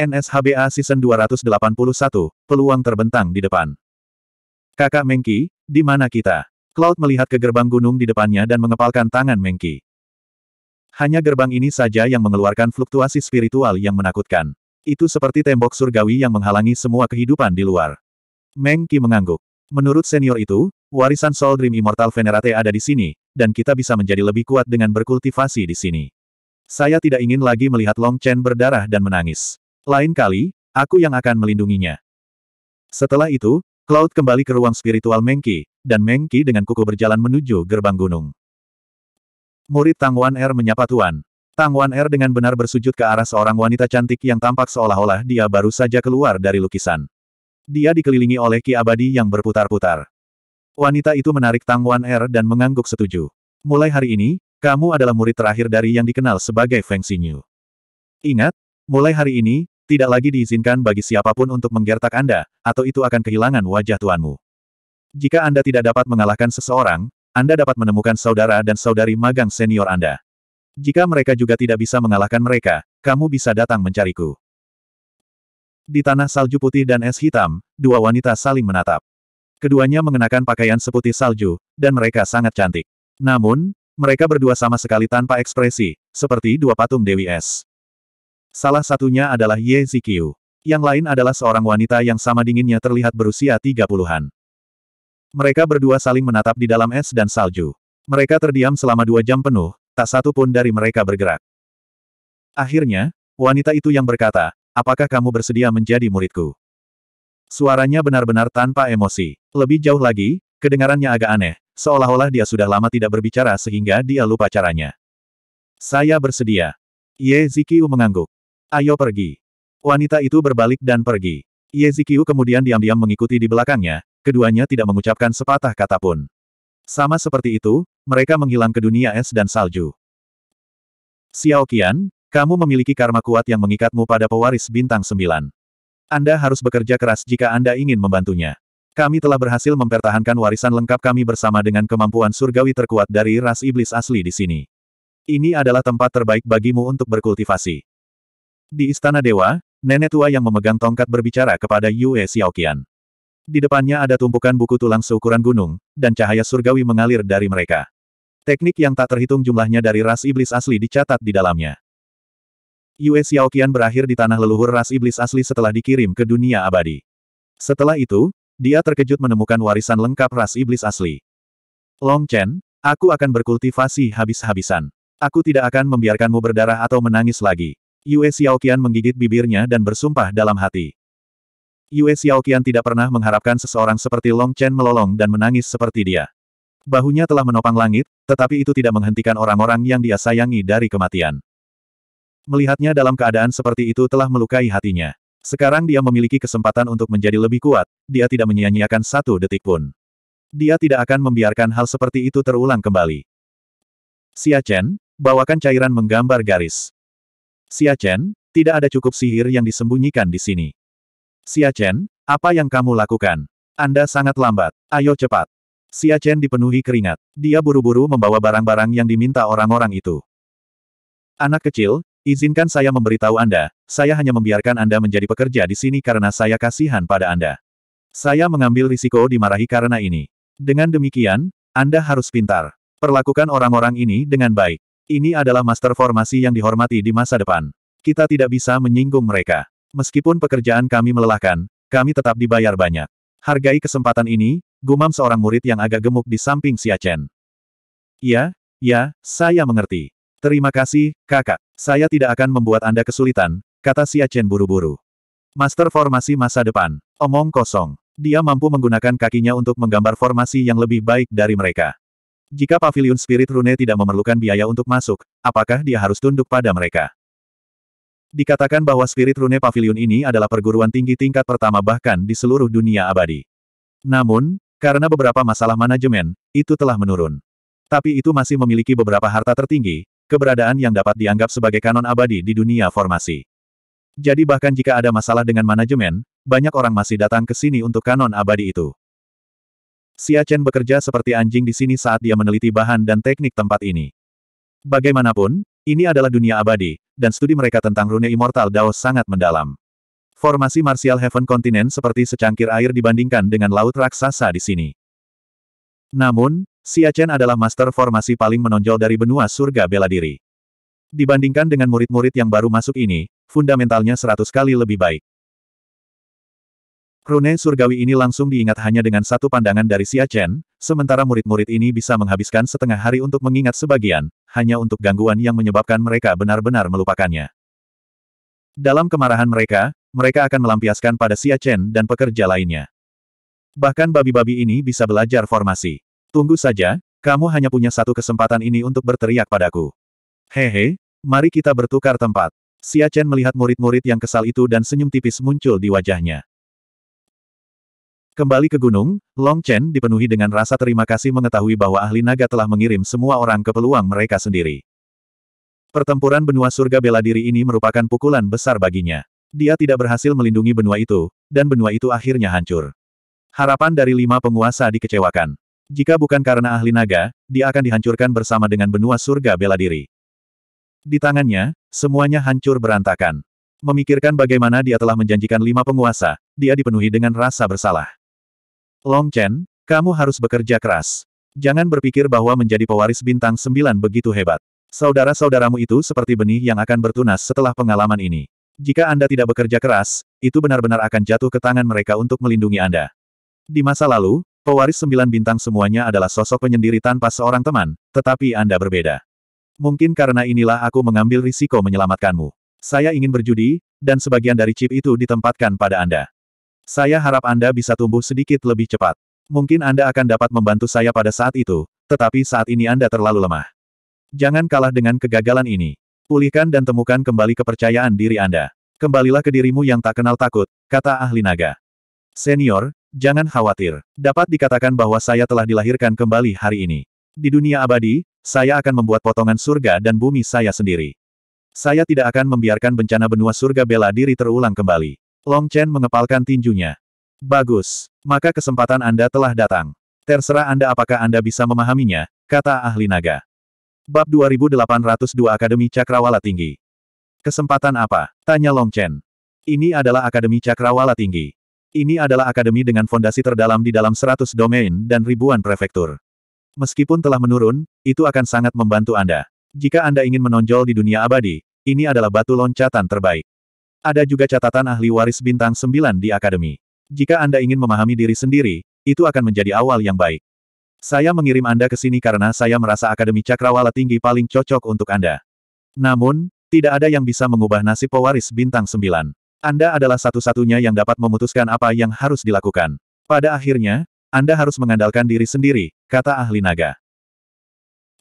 NSHBA Season 281, peluang terbentang di depan. Kakak Mengki, di mana kita? Cloud melihat ke gerbang gunung di depannya dan mengepalkan tangan Mengki. Hanya gerbang ini saja yang mengeluarkan fluktuasi spiritual yang menakutkan. Itu seperti tembok surgawi yang menghalangi semua kehidupan di luar. Mengki mengangguk. Menurut senior itu, warisan Soul Dream Immortal Venerate ada di sini, dan kita bisa menjadi lebih kuat dengan berkultivasi di sini. Saya tidak ingin lagi melihat Long Chen berdarah dan menangis. Lain kali, aku yang akan melindunginya. Setelah itu, Cloud kembali ke ruang spiritual Mengki, dan Mengki dengan kuku berjalan menuju gerbang gunung. Murid Tangwan Er menyapa Tuan. Tangwan Er dengan benar bersujud ke arah seorang wanita cantik yang tampak seolah-olah dia baru saja keluar dari lukisan. Dia dikelilingi oleh ki abadi yang berputar-putar. Wanita itu menarik Tangwan Er dan mengangguk setuju. Mulai hari ini, kamu adalah murid terakhir dari yang dikenal sebagai Feng Xinyu. Ingat, mulai hari ini, tidak lagi diizinkan bagi siapapun untuk menggertak Anda, atau itu akan kehilangan wajah tuanmu. Jika Anda tidak dapat mengalahkan seseorang, Anda dapat menemukan saudara dan saudari magang senior Anda. Jika mereka juga tidak bisa mengalahkan mereka, kamu bisa datang mencariku. Di tanah salju putih dan es hitam, dua wanita saling menatap. Keduanya mengenakan pakaian seputih salju, dan mereka sangat cantik. Namun, mereka berdua sama sekali tanpa ekspresi, seperti dua patung Dewi Es. Salah satunya adalah Ye Zikyu. Yang lain adalah seorang wanita yang sama dinginnya terlihat berusia 30-an. Mereka berdua saling menatap di dalam es dan salju. Mereka terdiam selama dua jam penuh, tak satu pun dari mereka bergerak. Akhirnya, wanita itu yang berkata, apakah kamu bersedia menjadi muridku? Suaranya benar-benar tanpa emosi. Lebih jauh lagi, kedengarannya agak aneh, seolah-olah dia sudah lama tidak berbicara sehingga dia lupa caranya. Saya bersedia. Ye Zikyu mengangguk. Ayo pergi. Wanita itu berbalik dan pergi. Yezikiu kemudian diam-diam mengikuti di belakangnya, keduanya tidak mengucapkan sepatah kata pun. Sama seperti itu, mereka menghilang ke dunia es dan salju. Xiao Qian, kamu memiliki karma kuat yang mengikatmu pada pewaris bintang sembilan. Anda harus bekerja keras jika Anda ingin membantunya. Kami telah berhasil mempertahankan warisan lengkap kami bersama dengan kemampuan surgawi terkuat dari ras iblis asli di sini. Ini adalah tempat terbaik bagimu untuk berkultivasi. Di Istana Dewa, nenek tua yang memegang tongkat berbicara kepada Yue Xiaoqian. Di depannya ada tumpukan buku tulang seukuran gunung, dan cahaya surgawi mengalir dari mereka. Teknik yang tak terhitung jumlahnya dari ras iblis asli dicatat di dalamnya. Yue Xiaoqian berakhir di tanah leluhur ras iblis asli setelah dikirim ke dunia abadi. Setelah itu, dia terkejut menemukan warisan lengkap ras iblis asli. Long Chen, aku akan berkultivasi habis-habisan. Aku tidak akan membiarkanmu berdarah atau menangis lagi. Yue Xiaoqian menggigit bibirnya dan bersumpah dalam hati. Yue Xiaoqian tidak pernah mengharapkan seseorang seperti Long Chen melolong dan menangis seperti dia. Bahunya telah menopang langit, tetapi itu tidak menghentikan orang-orang yang dia sayangi dari kematian. Melihatnya dalam keadaan seperti itu telah melukai hatinya. Sekarang dia memiliki kesempatan untuk menjadi lebih kuat, dia tidak menyia-nyiakan satu detik pun. Dia tidak akan membiarkan hal seperti itu terulang kembali. Xia Chen, bawakan cairan menggambar garis. Xia Chen, tidak ada cukup sihir yang disembunyikan di sini. Xia Chen, apa yang kamu lakukan? Anda sangat lambat. Ayo cepat. Xia Chen dipenuhi keringat. Dia buru-buru membawa barang-barang yang diminta orang-orang itu. Anak kecil, izinkan saya memberitahu Anda, saya hanya membiarkan Anda menjadi pekerja di sini karena saya kasihan pada Anda. Saya mengambil risiko dimarahi karena ini. Dengan demikian, Anda harus pintar. Perlakukan orang-orang ini dengan baik. Ini adalah master formasi yang dihormati di masa depan. Kita tidak bisa menyinggung mereka. Meskipun pekerjaan kami melelahkan, kami tetap dibayar banyak. Hargai kesempatan ini, gumam seorang murid yang agak gemuk di samping Siachen. Ya, ya, saya mengerti. Terima kasih, kakak. Saya tidak akan membuat Anda kesulitan, kata Siachen buru-buru. Master formasi masa depan. Omong kosong. Dia mampu menggunakan kakinya untuk menggambar formasi yang lebih baik dari mereka. Jika Pavilion Spirit Rune tidak memerlukan biaya untuk masuk, apakah dia harus tunduk pada mereka? Dikatakan bahwa Spirit Rune Pavilion ini adalah perguruan tinggi tingkat pertama bahkan di seluruh dunia abadi. Namun, karena beberapa masalah manajemen, itu telah menurun. Tapi itu masih memiliki beberapa harta tertinggi, keberadaan yang dapat dianggap sebagai kanon abadi di dunia formasi. Jadi bahkan jika ada masalah dengan manajemen, banyak orang masih datang ke sini untuk kanon abadi itu. Xia Chen bekerja seperti anjing di sini saat dia meneliti bahan dan teknik tempat ini. Bagaimanapun, ini adalah dunia abadi, dan studi mereka tentang rune immortal Dao sangat mendalam. Formasi Martial Heaven Continent seperti secangkir air dibandingkan dengan laut raksasa di sini. Namun, Xia Chen adalah master formasi paling menonjol dari benua surga bela diri. Dibandingkan dengan murid-murid yang baru masuk ini, fundamentalnya seratus kali lebih baik. Rune surgawi ini langsung diingat hanya dengan satu pandangan dari Xia Chen, sementara murid-murid ini bisa menghabiskan setengah hari untuk mengingat sebagian, hanya untuk gangguan yang menyebabkan mereka benar-benar melupakannya. Dalam kemarahan mereka, mereka akan melampiaskan pada Xia Chen dan pekerja lainnya. Bahkan babi-babi ini bisa belajar formasi. Tunggu saja, kamu hanya punya satu kesempatan ini untuk berteriak padaku. Hehe, mari kita bertukar tempat. Xia Chen melihat murid-murid yang kesal itu dan senyum tipis muncul di wajahnya. Kembali ke gunung, Long Chen dipenuhi dengan rasa terima kasih mengetahui bahwa ahli naga telah mengirim semua orang ke peluang mereka sendiri. Pertempuran benua surga bela diri ini merupakan pukulan besar baginya. Dia tidak berhasil melindungi benua itu, dan benua itu akhirnya hancur. Harapan dari lima penguasa dikecewakan. Jika bukan karena ahli naga, dia akan dihancurkan bersama dengan benua surga bela diri. Di tangannya, semuanya hancur berantakan. Memikirkan bagaimana dia telah menjanjikan lima penguasa, dia dipenuhi dengan rasa bersalah. Long Chen, kamu harus bekerja keras. Jangan berpikir bahwa menjadi pewaris bintang sembilan begitu hebat. Saudara-saudaramu itu seperti benih yang akan bertunas setelah pengalaman ini. Jika Anda tidak bekerja keras, itu benar-benar akan jatuh ke tangan mereka untuk melindungi Anda. Di masa lalu, pewaris sembilan bintang semuanya adalah sosok penyendiri tanpa seorang teman, tetapi Anda berbeda. Mungkin karena inilah aku mengambil risiko menyelamatkanmu. Saya ingin berjudi, dan sebagian dari chip itu ditempatkan pada Anda. Saya harap Anda bisa tumbuh sedikit lebih cepat. Mungkin Anda akan dapat membantu saya pada saat itu, tetapi saat ini Anda terlalu lemah. Jangan kalah dengan kegagalan ini. Pulihkan dan temukan kembali kepercayaan diri Anda. Kembalilah ke dirimu yang tak kenal takut, kata ahli naga. Senior, jangan khawatir. Dapat dikatakan bahwa saya telah dilahirkan kembali hari ini. Di dunia abadi, saya akan membuat potongan surga dan bumi saya sendiri. Saya tidak akan membiarkan bencana benua surga bela diri terulang kembali. Long Chen mengepalkan tinjunya. Bagus. Maka kesempatan Anda telah datang. Terserah Anda apakah Anda bisa memahaminya, kata ahli naga. Bab 2802 Akademi Cakrawala Tinggi. Kesempatan apa? Tanya Long Chen. Ini adalah Akademi Cakrawala Tinggi. Ini adalah akademi dengan fondasi terdalam di dalam 100 domain dan ribuan prefektur. Meskipun telah menurun, itu akan sangat membantu Anda. Jika Anda ingin menonjol di dunia abadi, ini adalah batu loncatan terbaik. Ada juga catatan ahli waris bintang 9 di Akademi. Jika Anda ingin memahami diri sendiri, itu akan menjadi awal yang baik. Saya mengirim Anda ke sini karena saya merasa Akademi Cakrawala Tinggi paling cocok untuk Anda. Namun, tidak ada yang bisa mengubah nasib pewaris bintang 9. Anda adalah satu-satunya yang dapat memutuskan apa yang harus dilakukan. Pada akhirnya, Anda harus mengandalkan diri sendiri, kata ahli naga.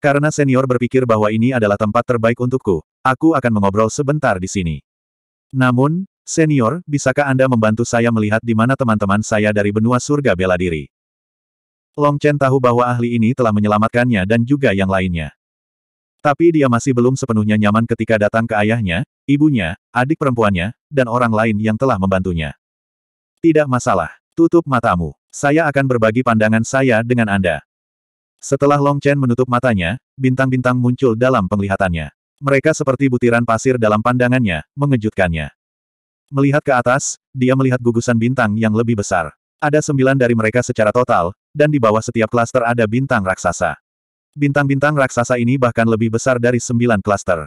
Karena senior berpikir bahwa ini adalah tempat terbaik untukku, aku akan mengobrol sebentar di sini. Namun, senior, bisakah Anda membantu saya melihat di mana teman-teman saya dari benua surga bela diri? Long Chen tahu bahwa ahli ini telah menyelamatkannya dan juga yang lainnya. Tapi dia masih belum sepenuhnya nyaman ketika datang ke ayahnya, ibunya, adik perempuannya, dan orang lain yang telah membantunya. Tidak masalah, tutup matamu. Saya akan berbagi pandangan saya dengan Anda. Setelah Long Chen menutup matanya, bintang-bintang muncul dalam penglihatannya. Mereka seperti butiran pasir dalam pandangannya, mengejutkannya. Melihat ke atas, dia melihat gugusan bintang yang lebih besar. Ada sembilan dari mereka secara total, dan di bawah setiap klaster ada bintang raksasa. Bintang-bintang raksasa ini bahkan lebih besar dari sembilan klaster.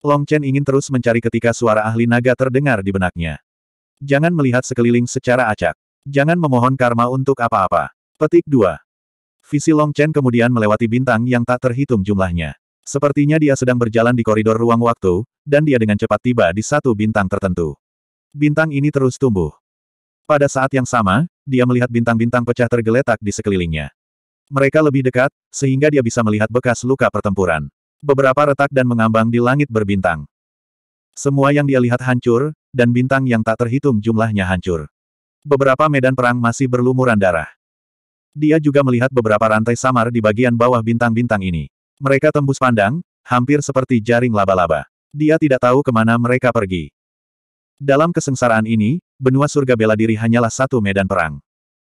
Long Chen ingin terus mencari ketika suara ahli naga terdengar di benaknya. Jangan melihat sekeliling secara acak. Jangan memohon karma untuk apa-apa. Petik 2. Visi Long Chen kemudian melewati bintang yang tak terhitung jumlahnya. Sepertinya dia sedang berjalan di koridor ruang waktu, dan dia dengan cepat tiba di satu bintang tertentu. Bintang ini terus tumbuh. Pada saat yang sama, dia melihat bintang-bintang pecah tergeletak di sekelilingnya. Mereka lebih dekat, sehingga dia bisa melihat bekas luka pertempuran. Beberapa retak dan mengambang di langit berbintang. Semua yang dia lihat hancur, dan bintang yang tak terhitung jumlahnya hancur. Beberapa medan perang masih berlumuran darah. Dia juga melihat beberapa rantai samar di bagian bawah bintang-bintang ini. Mereka tembus pandang, hampir seperti jaring laba-laba. Dia tidak tahu kemana mereka pergi. Dalam kesengsaraan ini, benua surga bela diri hanyalah satu medan perang.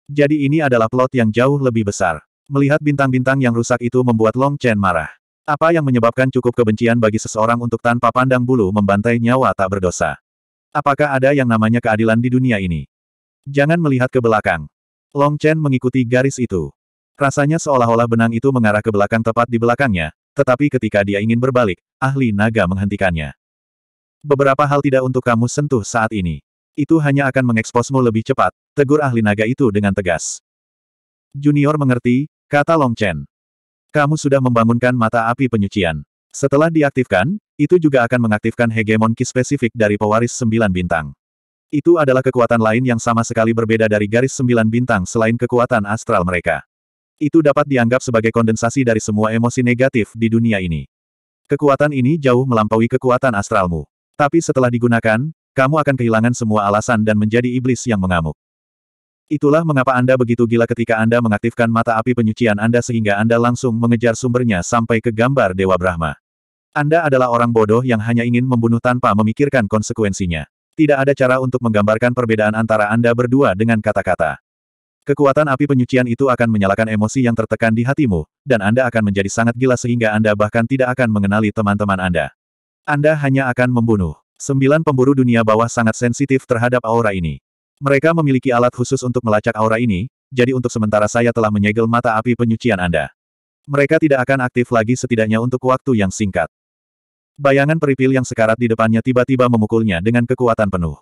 Jadi ini adalah plot yang jauh lebih besar. Melihat bintang-bintang yang rusak itu membuat Long Chen marah. Apa yang menyebabkan cukup kebencian bagi seseorang untuk tanpa pandang bulu membantai nyawa tak berdosa? Apakah ada yang namanya keadilan di dunia ini? Jangan melihat ke belakang. Long Chen mengikuti garis itu. Rasanya seolah-olah benang itu mengarah ke belakang tepat di belakangnya, tetapi ketika dia ingin berbalik, ahli naga menghentikannya. Beberapa hal tidak untuk kamu sentuh saat ini. Itu hanya akan mengeksposmu lebih cepat, tegur ahli naga itu dengan tegas. Junior mengerti, kata Long Chen. Kamu sudah membangunkan mata api penyucian. Setelah diaktifkan, itu juga akan mengaktifkan hegemon ki spesifik dari pewaris sembilan bintang. Itu adalah kekuatan lain yang sama sekali berbeda dari garis sembilan bintang selain kekuatan astral mereka. Itu dapat dianggap sebagai kondensasi dari semua emosi negatif di dunia ini. Kekuatan ini jauh melampaui kekuatan astralmu. Tapi setelah digunakan, kamu akan kehilangan semua alasan dan menjadi iblis yang mengamuk. Itulah mengapa Anda begitu gila ketika Anda mengaktifkan mata api penyucian Anda sehingga Anda langsung mengejar sumbernya sampai ke gambar Dewa Brahma. Anda adalah orang bodoh yang hanya ingin membunuh tanpa memikirkan konsekuensinya. Tidak ada cara untuk menggambarkan perbedaan antara Anda berdua dengan kata-kata. Kekuatan api penyucian itu akan menyalakan emosi yang tertekan di hatimu, dan Anda akan menjadi sangat gila sehingga Anda bahkan tidak akan mengenali teman-teman Anda. Anda hanya akan membunuh. Sembilan pemburu dunia bawah sangat sensitif terhadap aura ini. Mereka memiliki alat khusus untuk melacak aura ini, jadi untuk sementara saya telah menyegel mata api penyucian Anda. Mereka tidak akan aktif lagi setidaknya untuk waktu yang singkat. Bayangan peripil yang sekarat di depannya tiba-tiba memukulnya dengan kekuatan penuh.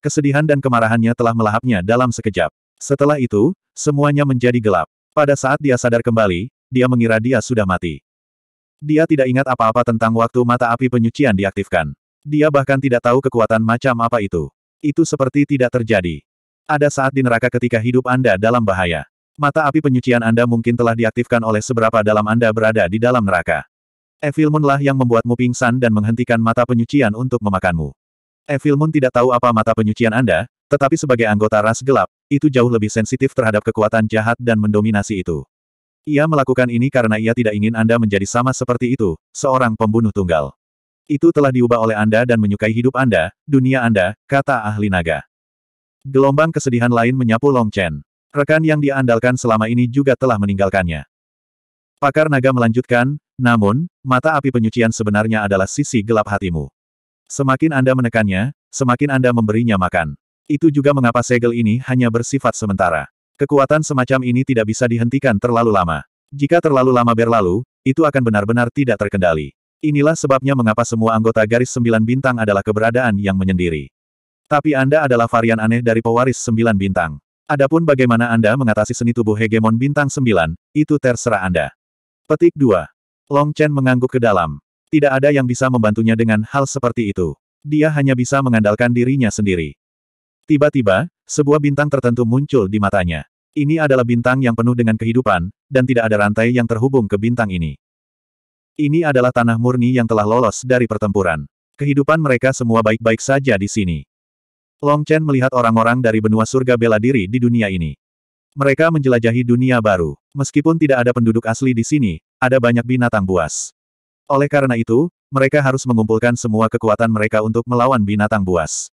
Kesedihan dan kemarahannya telah melahapnya dalam sekejap. Setelah itu, semuanya menjadi gelap. Pada saat dia sadar kembali, dia mengira dia sudah mati. Dia tidak ingat apa-apa tentang waktu mata api penyucian diaktifkan. Dia bahkan tidak tahu kekuatan macam apa itu. Itu seperti tidak terjadi. Ada saat di neraka ketika hidup Anda dalam bahaya. Mata api penyucian Anda mungkin telah diaktifkan oleh seberapa dalam Anda berada di dalam neraka. Evil Moon lah yang membuatmu pingsan dan menghentikan mata penyucian untuk memakanmu. Evil Moon tidak tahu apa mata penyucian Anda, tetapi sebagai anggota ras gelap, itu jauh lebih sensitif terhadap kekuatan jahat dan mendominasi itu. Ia melakukan ini karena ia tidak ingin Anda menjadi sama seperti itu, seorang pembunuh tunggal. Itu telah diubah oleh Anda dan menyukai hidup Anda, dunia Anda, kata ahli naga. Gelombang kesedihan lain menyapu Long Chen. Rekan yang diandalkan selama ini juga telah meninggalkannya. Pakar naga melanjutkan, namun, mata api penyucian sebenarnya adalah sisi gelap hatimu. Semakin Anda menekannya, semakin Anda memberinya makan. Itu juga mengapa segel ini hanya bersifat sementara. Kekuatan semacam ini tidak bisa dihentikan terlalu lama. Jika terlalu lama berlalu, itu akan benar-benar tidak terkendali. Inilah sebabnya mengapa semua anggota garis sembilan bintang adalah keberadaan yang menyendiri. Tapi Anda adalah varian aneh dari pewaris sembilan bintang. Adapun bagaimana Anda mengatasi seni tubuh hegemon bintang sembilan, itu terserah Anda. Petik 2. Long Chen mengangguk ke dalam. Tidak ada yang bisa membantunya dengan hal seperti itu. Dia hanya bisa mengandalkan dirinya sendiri. Tiba-tiba, sebuah bintang tertentu muncul di matanya. Ini adalah bintang yang penuh dengan kehidupan, dan tidak ada rantai yang terhubung ke bintang ini. Ini adalah tanah murni yang telah lolos dari pertempuran. Kehidupan mereka semua baik-baik saja di sini. Long Chen melihat orang-orang dari benua surga bela diri di dunia ini. Mereka menjelajahi dunia baru. Meskipun tidak ada penduduk asli di sini, ada banyak binatang buas. Oleh karena itu, mereka harus mengumpulkan semua kekuatan mereka untuk melawan binatang buas.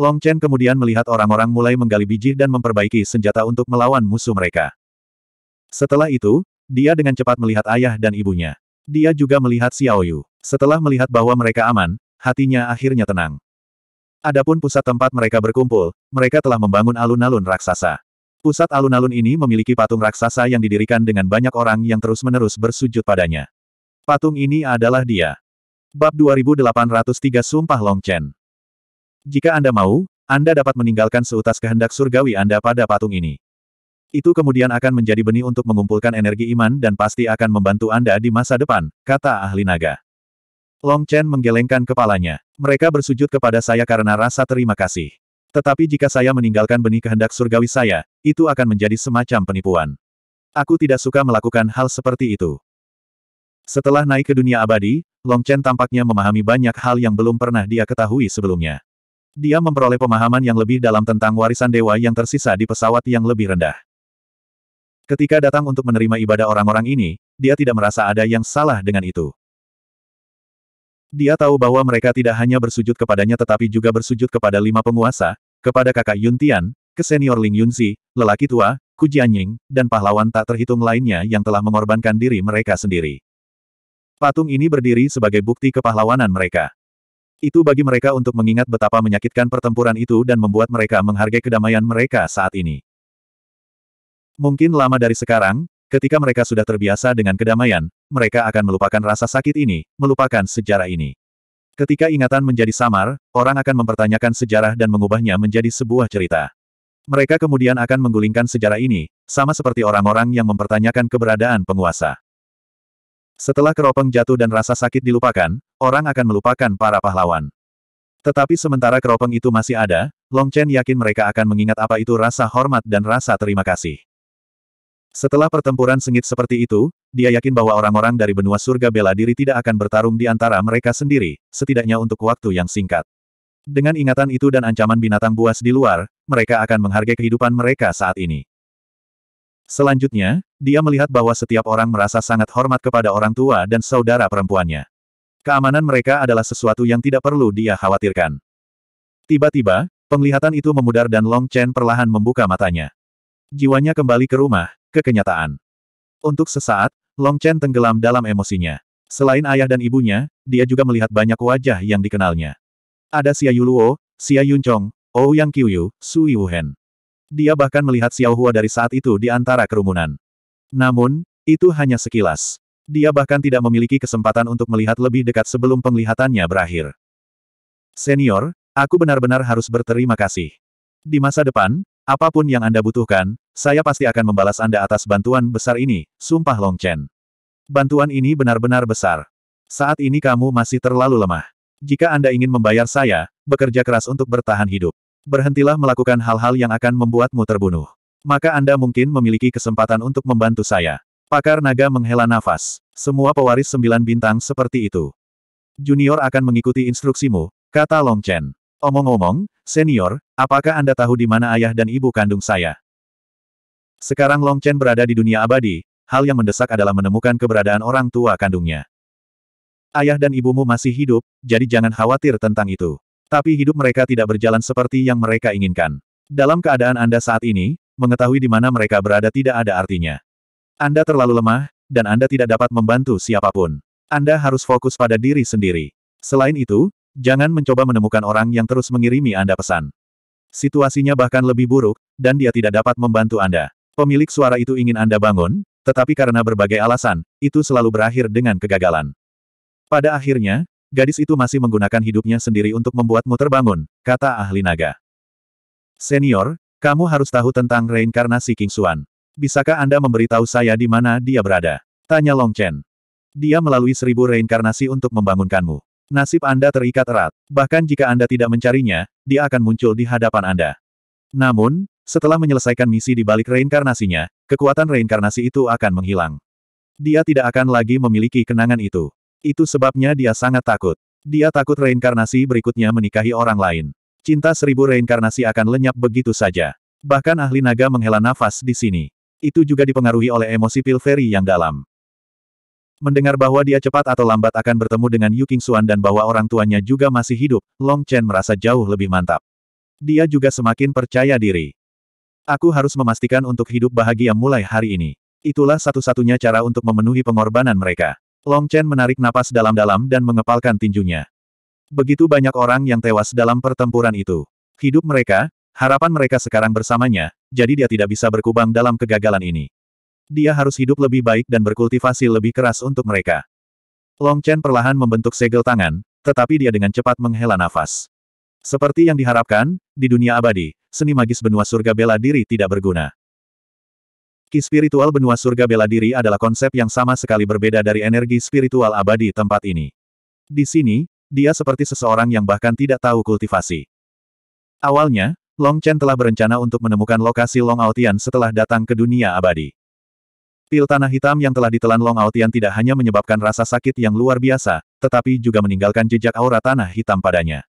Long Chen kemudian melihat orang-orang mulai menggali biji dan memperbaiki senjata untuk melawan musuh mereka. Setelah itu, dia dengan cepat melihat ayah dan ibunya. Dia juga melihat Xiao Yu. Setelah melihat bahwa mereka aman, hatinya akhirnya tenang. Adapun pusat tempat mereka berkumpul, mereka telah membangun alun-alun raksasa. Pusat alun-alun ini memiliki patung raksasa yang didirikan dengan banyak orang yang terus-menerus bersujud padanya. Patung ini adalah dia. Bab 2803 Sumpah Long Chen jika Anda mau, Anda dapat meninggalkan seutas kehendak surgawi Anda pada patung ini. Itu kemudian akan menjadi benih untuk mengumpulkan energi iman dan pasti akan membantu Anda di masa depan, kata ahli naga. Long Chen menggelengkan kepalanya. Mereka bersujud kepada saya karena rasa terima kasih. Tetapi jika saya meninggalkan benih kehendak surgawi saya, itu akan menjadi semacam penipuan. Aku tidak suka melakukan hal seperti itu. Setelah naik ke dunia abadi, Long Chen tampaknya memahami banyak hal yang belum pernah dia ketahui sebelumnya. Dia memperoleh pemahaman yang lebih dalam tentang warisan dewa yang tersisa di pesawat yang lebih rendah. Ketika datang untuk menerima ibadah orang-orang ini, dia tidak merasa ada yang salah dengan itu. Dia tahu bahwa mereka tidak hanya bersujud kepadanya tetapi juga bersujud kepada lima penguasa, kepada kakak Yun Tian, ke senior Ling Yunzi, lelaki tua, Ku Jianying, dan pahlawan tak terhitung lainnya yang telah mengorbankan diri mereka sendiri. Patung ini berdiri sebagai bukti kepahlawanan mereka. Itu bagi mereka untuk mengingat betapa menyakitkan pertempuran itu dan membuat mereka menghargai kedamaian mereka saat ini. Mungkin lama dari sekarang, ketika mereka sudah terbiasa dengan kedamaian, mereka akan melupakan rasa sakit ini, melupakan sejarah ini. Ketika ingatan menjadi samar, orang akan mempertanyakan sejarah dan mengubahnya menjadi sebuah cerita. Mereka kemudian akan menggulingkan sejarah ini, sama seperti orang-orang yang mempertanyakan keberadaan penguasa. Setelah keropeng jatuh dan rasa sakit dilupakan, orang akan melupakan para pahlawan. Tetapi sementara keropeng itu masih ada, Long Chen yakin mereka akan mengingat apa itu rasa hormat dan rasa terima kasih. Setelah pertempuran sengit seperti itu, dia yakin bahwa orang-orang dari benua surga bela diri tidak akan bertarung di antara mereka sendiri, setidaknya untuk waktu yang singkat. Dengan ingatan itu dan ancaman binatang buas di luar, mereka akan menghargai kehidupan mereka saat ini. Selanjutnya, dia melihat bahwa setiap orang merasa sangat hormat kepada orang tua dan saudara perempuannya. Keamanan mereka adalah sesuatu yang tidak perlu dia khawatirkan. Tiba-tiba, penglihatan itu memudar dan Long Chen perlahan membuka matanya. Jiwanya kembali ke rumah, ke kenyataan. Untuk sesaat, Long Chen tenggelam dalam emosinya. Selain ayah dan ibunya, dia juga melihat banyak wajah yang dikenalnya. Ada Xia Yuluo, Xia Yunchong, Ouyang oh Qiuyu, Sui Wuhen. Dia bahkan melihat Xiao Hua dari saat itu di antara kerumunan. Namun, itu hanya sekilas. Dia bahkan tidak memiliki kesempatan untuk melihat lebih dekat sebelum penglihatannya berakhir. Senior, aku benar-benar harus berterima kasih. Di masa depan, apapun yang Anda butuhkan, saya pasti akan membalas Anda atas bantuan besar ini, sumpah Long Chen. Bantuan ini benar-benar besar. Saat ini kamu masih terlalu lemah. Jika Anda ingin membayar saya, bekerja keras untuk bertahan hidup. Berhentilah melakukan hal-hal yang akan membuatmu terbunuh. Maka Anda mungkin memiliki kesempatan untuk membantu saya. Pakar naga menghela nafas. Semua pewaris sembilan bintang seperti itu. Junior akan mengikuti instruksimu, kata Long Chen. Omong-omong, senior, apakah Anda tahu di mana ayah dan ibu kandung saya? Sekarang Long Chen berada di dunia abadi, hal yang mendesak adalah menemukan keberadaan orang tua kandungnya. Ayah dan ibumu masih hidup, jadi jangan khawatir tentang itu. Tapi hidup mereka tidak berjalan seperti yang mereka inginkan. Dalam keadaan Anda saat ini, mengetahui di mana mereka berada tidak ada artinya. Anda terlalu lemah, dan Anda tidak dapat membantu siapapun. Anda harus fokus pada diri sendiri. Selain itu, jangan mencoba menemukan orang yang terus mengirimi Anda pesan. Situasinya bahkan lebih buruk, dan dia tidak dapat membantu Anda. Pemilik suara itu ingin Anda bangun, tetapi karena berbagai alasan, itu selalu berakhir dengan kegagalan. Pada akhirnya, Gadis itu masih menggunakan hidupnya sendiri untuk membuatmu terbangun, kata ahli naga. Senior, kamu harus tahu tentang reinkarnasi King Xuan. Bisakah Anda memberitahu saya di mana dia berada? Tanya Long Chen. Dia melalui seribu reinkarnasi untuk membangunkanmu. Nasib Anda terikat erat, bahkan jika Anda tidak mencarinya, dia akan muncul di hadapan Anda. Namun, setelah menyelesaikan misi di balik reinkarnasinya, kekuatan reinkarnasi itu akan menghilang. Dia tidak akan lagi memiliki kenangan itu. Itu sebabnya dia sangat takut. Dia takut reinkarnasi berikutnya menikahi orang lain. Cinta seribu reinkarnasi akan lenyap begitu saja. Bahkan ahli naga menghela nafas di sini. Itu juga dipengaruhi oleh emosi Pilferi yang dalam. Mendengar bahwa dia cepat atau lambat akan bertemu dengan Yu King Xuan dan bahwa orang tuanya juga masih hidup, Long Chen merasa jauh lebih mantap. Dia juga semakin percaya diri. Aku harus memastikan untuk hidup bahagia mulai hari ini. Itulah satu-satunya cara untuk memenuhi pengorbanan mereka. Long Chen menarik napas dalam-dalam dan mengepalkan tinjunya. Begitu banyak orang yang tewas dalam pertempuran itu. Hidup mereka, harapan mereka sekarang bersamanya, jadi dia tidak bisa berkubang dalam kegagalan ini. Dia harus hidup lebih baik dan berkultivasi lebih keras untuk mereka. Long Chen perlahan membentuk segel tangan, tetapi dia dengan cepat menghela nafas. Seperti yang diharapkan, di dunia abadi, seni magis benua surga bela diri tidak berguna. Ki spiritual benua surga bela diri adalah konsep yang sama sekali berbeda dari energi spiritual abadi tempat ini. Di sini, dia seperti seseorang yang bahkan tidak tahu kultivasi. Awalnya, Long Chen telah berencana untuk menemukan lokasi Long Aotian setelah datang ke dunia abadi. Pil tanah hitam yang telah ditelan Long Aotian tidak hanya menyebabkan rasa sakit yang luar biasa, tetapi juga meninggalkan jejak aura tanah hitam padanya.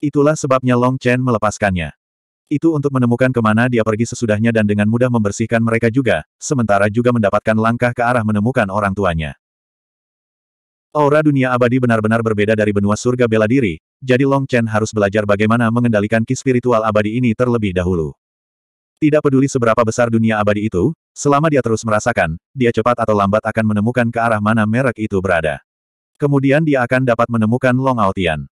Itulah sebabnya Long Chen melepaskannya. Itu untuk menemukan kemana dia pergi sesudahnya dan dengan mudah membersihkan mereka juga, sementara juga mendapatkan langkah ke arah menemukan orang tuanya. Aura dunia abadi benar-benar berbeda dari benua surga bela diri, jadi Long Chen harus belajar bagaimana mengendalikan ki spiritual abadi ini terlebih dahulu. Tidak peduli seberapa besar dunia abadi itu, selama dia terus merasakan, dia cepat atau lambat akan menemukan ke arah mana merek itu berada. Kemudian dia akan dapat menemukan Long Aotian.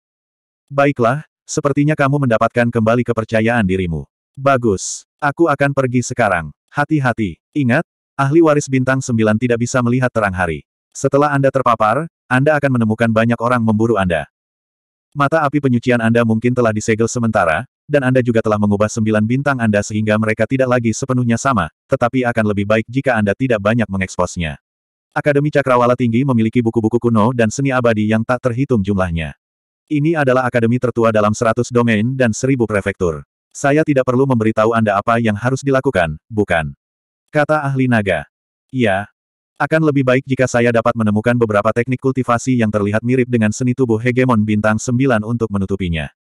Baiklah, Sepertinya kamu mendapatkan kembali kepercayaan dirimu. Bagus. Aku akan pergi sekarang. Hati-hati. Ingat, ahli waris bintang sembilan tidak bisa melihat terang hari. Setelah Anda terpapar, Anda akan menemukan banyak orang memburu Anda. Mata api penyucian Anda mungkin telah disegel sementara, dan Anda juga telah mengubah sembilan bintang Anda sehingga mereka tidak lagi sepenuhnya sama, tetapi akan lebih baik jika Anda tidak banyak mengeksposnya. Akademi Cakrawala Tinggi memiliki buku-buku kuno dan seni abadi yang tak terhitung jumlahnya. Ini adalah akademi tertua dalam 100 domain dan 1000 prefektur. Saya tidak perlu memberitahu Anda apa yang harus dilakukan, bukan? Kata ahli naga. Ya, Akan lebih baik jika saya dapat menemukan beberapa teknik kultivasi yang terlihat mirip dengan seni tubuh hegemon bintang 9 untuk menutupinya.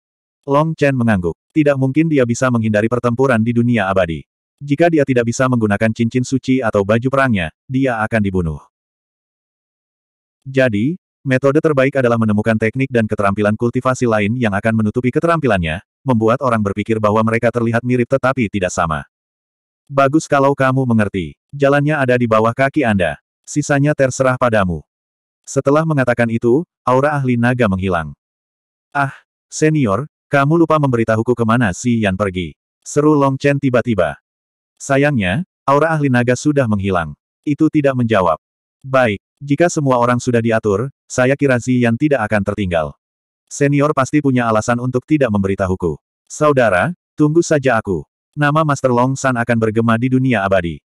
Long Chen mengangguk. Tidak mungkin dia bisa menghindari pertempuran di dunia abadi. Jika dia tidak bisa menggunakan cincin suci atau baju perangnya, dia akan dibunuh. Jadi, Metode terbaik adalah menemukan teknik dan keterampilan kultivasi lain yang akan menutupi keterampilannya, membuat orang berpikir bahwa mereka terlihat mirip tetapi tidak sama. Bagus kalau kamu mengerti. Jalannya ada di bawah kaki Anda. Sisanya terserah padamu. Setelah mengatakan itu, aura ahli naga menghilang. Ah, senior, kamu lupa memberitahuku kemana si Yan pergi. Seru Long Chen tiba-tiba. Sayangnya, aura ahli naga sudah menghilang. Itu tidak menjawab. Baik, jika semua orang sudah diatur, saya kira Ziyan tidak akan tertinggal. Senior pasti punya alasan untuk tidak memberitahuku. Saudara, tunggu saja aku. Nama Master Long San akan bergema di dunia abadi.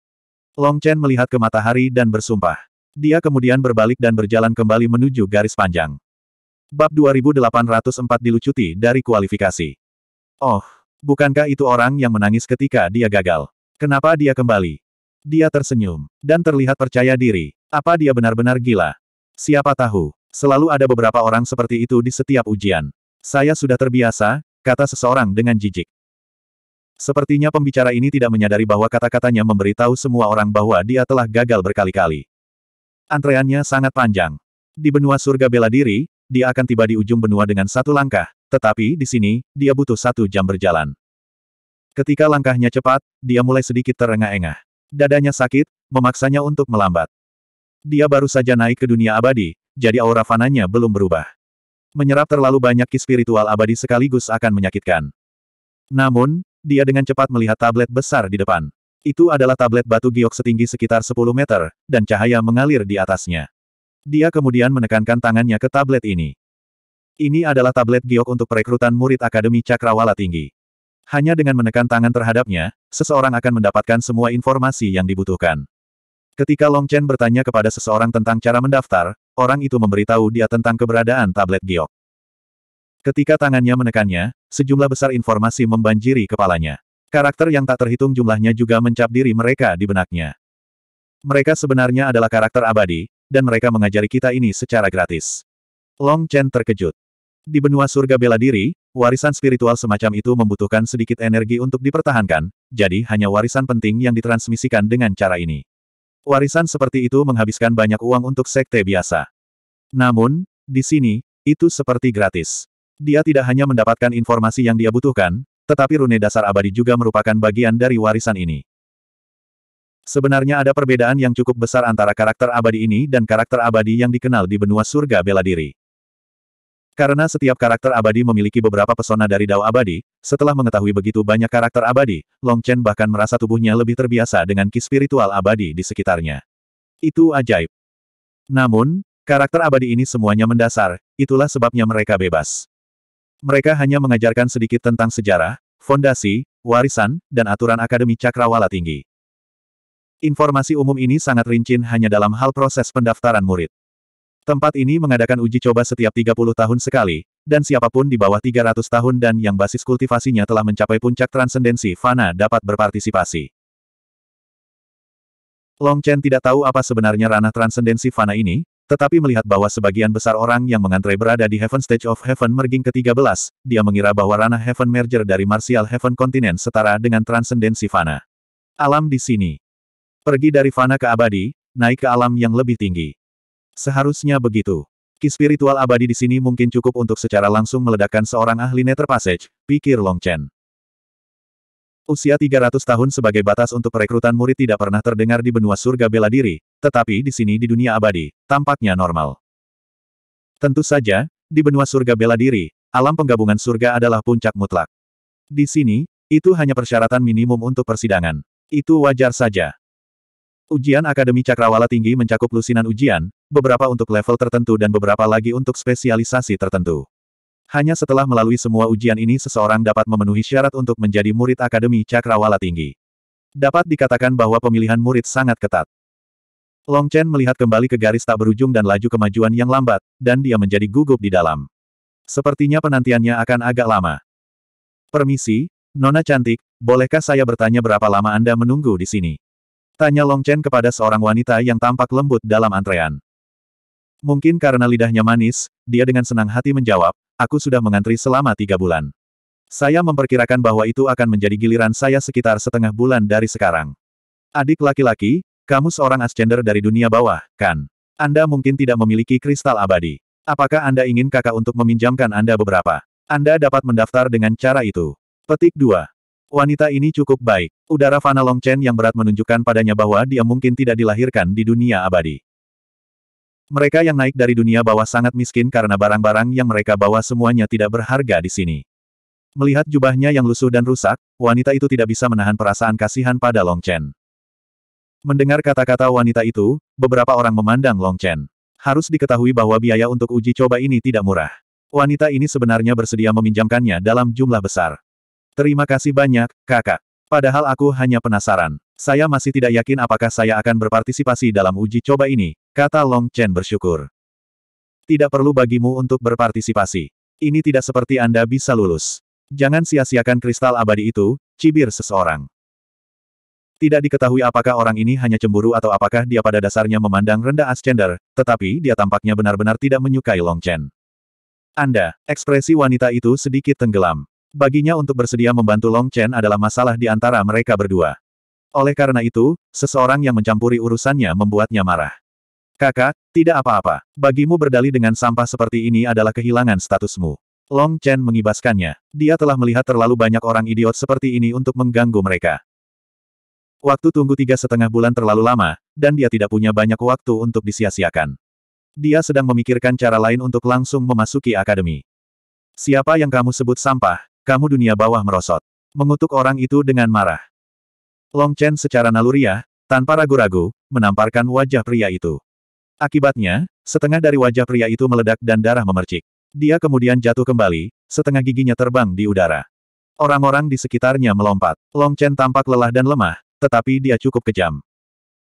Long Chen melihat ke matahari dan bersumpah. Dia kemudian berbalik dan berjalan kembali menuju garis panjang. Bab 2804 dilucuti dari kualifikasi. Oh, bukankah itu orang yang menangis ketika dia gagal? Kenapa dia kembali? Dia tersenyum, dan terlihat percaya diri. Apa dia benar-benar gila? Siapa tahu, selalu ada beberapa orang seperti itu di setiap ujian. Saya sudah terbiasa, kata seseorang dengan jijik. Sepertinya pembicara ini tidak menyadari bahwa kata-katanya memberitahu semua orang bahwa dia telah gagal berkali-kali. Antreannya sangat panjang. Di benua surga bela diri, dia akan tiba di ujung benua dengan satu langkah, tetapi di sini, dia butuh satu jam berjalan. Ketika langkahnya cepat, dia mulai sedikit terengah-engah. Dadanya sakit, memaksanya untuk melambat. Dia baru saja naik ke dunia abadi, jadi aura fananya belum berubah. Menyerap terlalu banyak ki spiritual abadi sekaligus akan menyakitkan. Namun, dia dengan cepat melihat tablet besar di depan. Itu adalah tablet batu giok setinggi sekitar 10 meter, dan cahaya mengalir di atasnya. Dia kemudian menekankan tangannya ke tablet ini. Ini adalah tablet giok untuk perekrutan murid Akademi Cakrawala Tinggi. Hanya dengan menekan tangan terhadapnya, seseorang akan mendapatkan semua informasi yang dibutuhkan. Ketika Long Chen bertanya kepada seseorang tentang cara mendaftar, orang itu memberitahu dia tentang keberadaan tablet giok. Ketika tangannya menekannya, sejumlah besar informasi membanjiri kepalanya. Karakter yang tak terhitung jumlahnya juga mencap diri mereka di benaknya. Mereka sebenarnya adalah karakter abadi, dan mereka mengajari kita ini secara gratis. Long Chen terkejut. Di benua surga bela diri, warisan spiritual semacam itu membutuhkan sedikit energi untuk dipertahankan, jadi hanya warisan penting yang ditransmisikan dengan cara ini. Warisan seperti itu menghabiskan banyak uang untuk sekte biasa. Namun, di sini, itu seperti gratis. Dia tidak hanya mendapatkan informasi yang dia butuhkan, tetapi rune dasar abadi juga merupakan bagian dari warisan ini. Sebenarnya ada perbedaan yang cukup besar antara karakter abadi ini dan karakter abadi yang dikenal di benua surga bela diri. Karena setiap karakter abadi memiliki beberapa pesona dari dao abadi, setelah mengetahui begitu banyak karakter abadi, Long Chen bahkan merasa tubuhnya lebih terbiasa dengan ki spiritual abadi di sekitarnya. Itu ajaib. Namun, karakter abadi ini semuanya mendasar, itulah sebabnya mereka bebas. Mereka hanya mengajarkan sedikit tentang sejarah, fondasi, warisan, dan aturan Akademi Cakrawala Tinggi. Informasi umum ini sangat rinci hanya dalam hal proses pendaftaran murid. Tempat ini mengadakan uji coba setiap 30 tahun sekali, dan siapapun di bawah 300 tahun dan yang basis kultivasinya telah mencapai puncak transendensi fana dapat berpartisipasi. Long Chen tidak tahu apa sebenarnya ranah transendensi fana ini, tetapi melihat bahwa sebagian besar orang yang mengantre berada di Heaven Stage of Heaven Merging ke-13, dia mengira bahwa ranah Heaven Merger dari Martial Heaven Continent setara dengan transendensi fana. Alam di sini. Pergi dari fana ke abadi, naik ke alam yang lebih tinggi. Seharusnya begitu. Ki spiritual abadi di sini mungkin cukup untuk secara langsung meledakkan seorang ahli Nether Passage, pikir Long Chen. Usia 300 tahun sebagai batas untuk perekrutan murid tidak pernah terdengar di benua surga bela diri, tetapi di sini di dunia abadi, tampaknya normal. Tentu saja, di benua surga bela diri, alam penggabungan surga adalah puncak mutlak. Di sini, itu hanya persyaratan minimum untuk persidangan. Itu wajar saja. Ujian Akademi Cakrawala Tinggi mencakup lusinan ujian, beberapa untuk level tertentu dan beberapa lagi untuk spesialisasi tertentu. Hanya setelah melalui semua ujian ini seseorang dapat memenuhi syarat untuk menjadi murid Akademi Cakrawala Tinggi. Dapat dikatakan bahwa pemilihan murid sangat ketat. Long Chen melihat kembali ke garis tak berujung dan laju kemajuan yang lambat, dan dia menjadi gugup di dalam. Sepertinya penantiannya akan agak lama. Permisi, Nona Cantik, bolehkah saya bertanya berapa lama Anda menunggu di sini? Tanya Long Chen kepada seorang wanita yang tampak lembut dalam antrean. Mungkin karena lidahnya manis, dia dengan senang hati menjawab, aku sudah mengantri selama tiga bulan. Saya memperkirakan bahwa itu akan menjadi giliran saya sekitar setengah bulan dari sekarang. Adik laki-laki, kamu seorang ascender dari dunia bawah, kan? Anda mungkin tidak memiliki kristal abadi. Apakah Anda ingin kakak untuk meminjamkan Anda beberapa? Anda dapat mendaftar dengan cara itu. Petik 2. Wanita ini cukup baik. Udara Fana Longchen yang berat menunjukkan padanya bahwa dia mungkin tidak dilahirkan di dunia abadi. Mereka yang naik dari dunia bawah sangat miskin karena barang-barang yang mereka bawa semuanya tidak berharga di sini. Melihat jubahnya yang lusuh dan rusak, wanita itu tidak bisa menahan perasaan kasihan pada Longchen. Mendengar kata-kata wanita itu, beberapa orang memandang Longchen. Harus diketahui bahwa biaya untuk uji coba ini tidak murah. Wanita ini sebenarnya bersedia meminjamkannya dalam jumlah besar. Terima kasih banyak, kakak. Padahal aku hanya penasaran. Saya masih tidak yakin apakah saya akan berpartisipasi dalam uji coba ini, kata Long Chen bersyukur. Tidak perlu bagimu untuk berpartisipasi. Ini tidak seperti Anda bisa lulus. Jangan sia-siakan kristal abadi itu, cibir seseorang. Tidak diketahui apakah orang ini hanya cemburu atau apakah dia pada dasarnya memandang rendah Ascender, tetapi dia tampaknya benar-benar tidak menyukai Long Chen. Anda, ekspresi wanita itu sedikit tenggelam. Baginya untuk bersedia membantu Long Chen adalah masalah di antara mereka berdua. Oleh karena itu, seseorang yang mencampuri urusannya membuatnya marah. Kakak, tidak apa-apa. Bagimu berdali dengan sampah seperti ini adalah kehilangan statusmu. Long Chen mengibaskannya. Dia telah melihat terlalu banyak orang idiot seperti ini untuk mengganggu mereka. Waktu tunggu tiga setengah bulan terlalu lama, dan dia tidak punya banyak waktu untuk disia-siakan. Dia sedang memikirkan cara lain untuk langsung memasuki akademi. Siapa yang kamu sebut sampah, kamu dunia bawah merosot. Mengutuk orang itu dengan marah. Long Chen secara naluriah, tanpa ragu-ragu, menamparkan wajah pria itu. Akibatnya, setengah dari wajah pria itu meledak dan darah memercik. Dia kemudian jatuh kembali, setengah giginya terbang di udara. Orang-orang di sekitarnya melompat. Long Chen tampak lelah dan lemah, tetapi dia cukup kejam.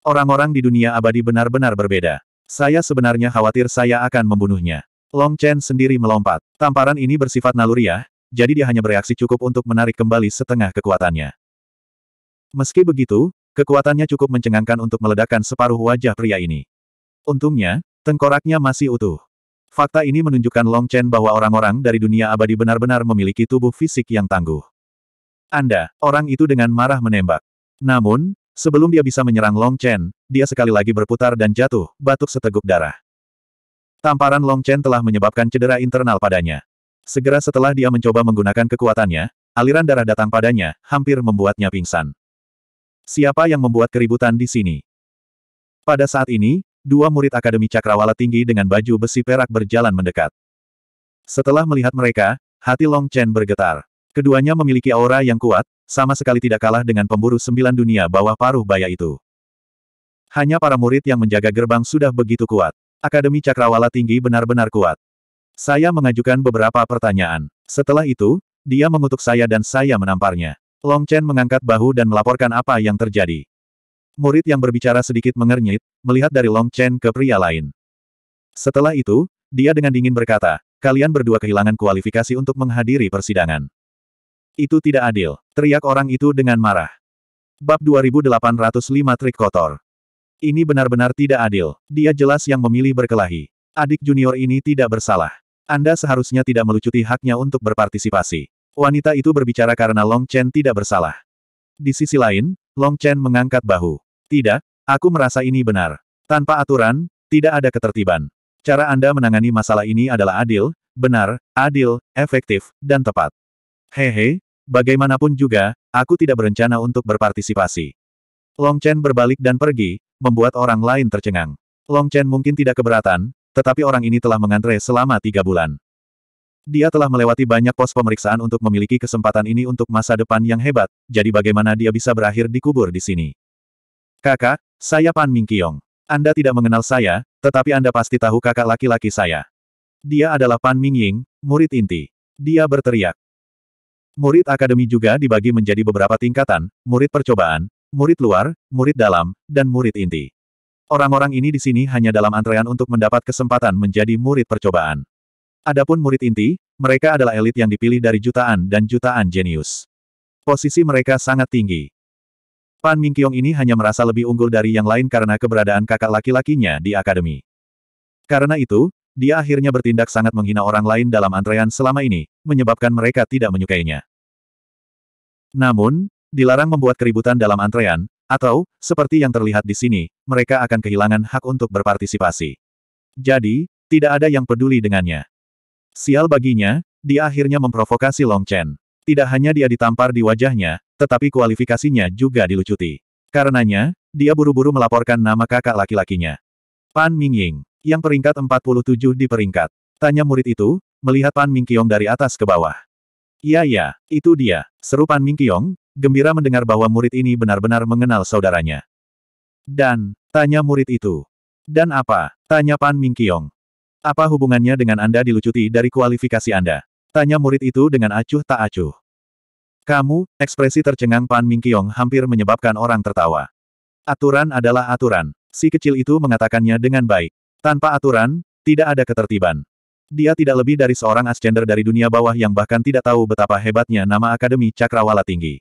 Orang-orang di dunia abadi benar-benar berbeda. Saya sebenarnya khawatir saya akan membunuhnya. Long Chen sendiri melompat. Tamparan ini bersifat naluriah, jadi dia hanya bereaksi cukup untuk menarik kembali setengah kekuatannya. Meski begitu, kekuatannya cukup mencengangkan untuk meledakkan separuh wajah pria ini. Untungnya, tengkoraknya masih utuh. Fakta ini menunjukkan Long Chen bahwa orang-orang dari dunia abadi benar-benar memiliki tubuh fisik yang tangguh. Anda, orang itu dengan marah menembak. Namun, sebelum dia bisa menyerang Long Chen, dia sekali lagi berputar dan jatuh, batuk seteguk darah. Tamparan Long Chen telah menyebabkan cedera internal padanya. Segera setelah dia mencoba menggunakan kekuatannya, aliran darah datang padanya, hampir membuatnya pingsan. Siapa yang membuat keributan di sini? Pada saat ini, dua murid Akademi Cakrawala tinggi dengan baju besi perak berjalan mendekat. Setelah melihat mereka, hati Long Chen bergetar. Keduanya memiliki aura yang kuat, sama sekali tidak kalah dengan pemburu sembilan dunia bawah paruh baya itu. Hanya para murid yang menjaga gerbang sudah begitu kuat. Akademi Cakrawala tinggi benar-benar kuat. Saya mengajukan beberapa pertanyaan. Setelah itu, dia mengutuk saya dan saya menamparnya. Long Chen mengangkat bahu dan melaporkan apa yang terjadi. Murid yang berbicara sedikit mengernyit, melihat dari Long Chen ke pria lain. Setelah itu, dia dengan dingin berkata, kalian berdua kehilangan kualifikasi untuk menghadiri persidangan. Itu tidak adil, teriak orang itu dengan marah. Bab 2805 Trik Kotor ini benar-benar tidak adil. Dia jelas yang memilih berkelahi. Adik junior ini tidak bersalah. Anda seharusnya tidak melucuti haknya untuk berpartisipasi. Wanita itu berbicara karena Long Chen tidak bersalah. Di sisi lain, Long Chen mengangkat bahu. Tidak, aku merasa ini benar. Tanpa aturan, tidak ada ketertiban. Cara Anda menangani masalah ini adalah adil, benar, adil, efektif, dan tepat. Hehe, bagaimanapun juga, aku tidak berencana untuk berpartisipasi. Long Chen berbalik dan pergi, membuat orang lain tercengang. Long Chen mungkin tidak keberatan, tetapi orang ini telah mengantre selama tiga bulan. Dia telah melewati banyak pos pemeriksaan untuk memiliki kesempatan ini untuk masa depan yang hebat, jadi bagaimana dia bisa berakhir dikubur di sini? Kakak, saya Pan Mingqiong. Anda tidak mengenal saya, tetapi Anda pasti tahu kakak laki-laki saya. Dia adalah Pan Mingying, murid inti. Dia berteriak. Murid akademi juga dibagi menjadi beberapa tingkatan, murid percobaan, murid luar, murid dalam, dan murid inti. Orang-orang ini di sini hanya dalam antrean untuk mendapat kesempatan menjadi murid percobaan. Adapun murid inti, mereka adalah elit yang dipilih dari jutaan dan jutaan jenius. Posisi mereka sangat tinggi. Pan Mingqiong ini hanya merasa lebih unggul dari yang lain karena keberadaan kakak laki-lakinya di akademi. Karena itu, dia akhirnya bertindak sangat menghina orang lain dalam antrean selama ini, menyebabkan mereka tidak menyukainya. Namun, dilarang membuat keributan dalam antrean, atau, seperti yang terlihat di sini, mereka akan kehilangan hak untuk berpartisipasi. Jadi, tidak ada yang peduli dengannya. Sial baginya, dia akhirnya memprovokasi Long Chen. Tidak hanya dia ditampar di wajahnya, tetapi kualifikasinya juga dilucuti. Karenanya, dia buru-buru melaporkan nama kakak laki-lakinya. Pan Mingying, yang peringkat 47 di peringkat. Tanya murid itu, melihat Pan Mingqiong dari atas ke bawah. Iya ya, itu dia, seru Pan Mingqiong, gembira mendengar bahwa murid ini benar-benar mengenal saudaranya. Dan, tanya murid itu. Dan apa? Tanya Pan Ming Mingqiong. Apa hubungannya dengan Anda dilucuti dari kualifikasi Anda? Tanya murid itu dengan acuh tak acuh. Kamu, ekspresi tercengang Pan Ming Mingqiong hampir menyebabkan orang tertawa. Aturan adalah aturan. Si kecil itu mengatakannya dengan baik. Tanpa aturan, tidak ada ketertiban. Dia tidak lebih dari seorang ascender dari dunia bawah yang bahkan tidak tahu betapa hebatnya nama Akademi Cakrawala Tinggi.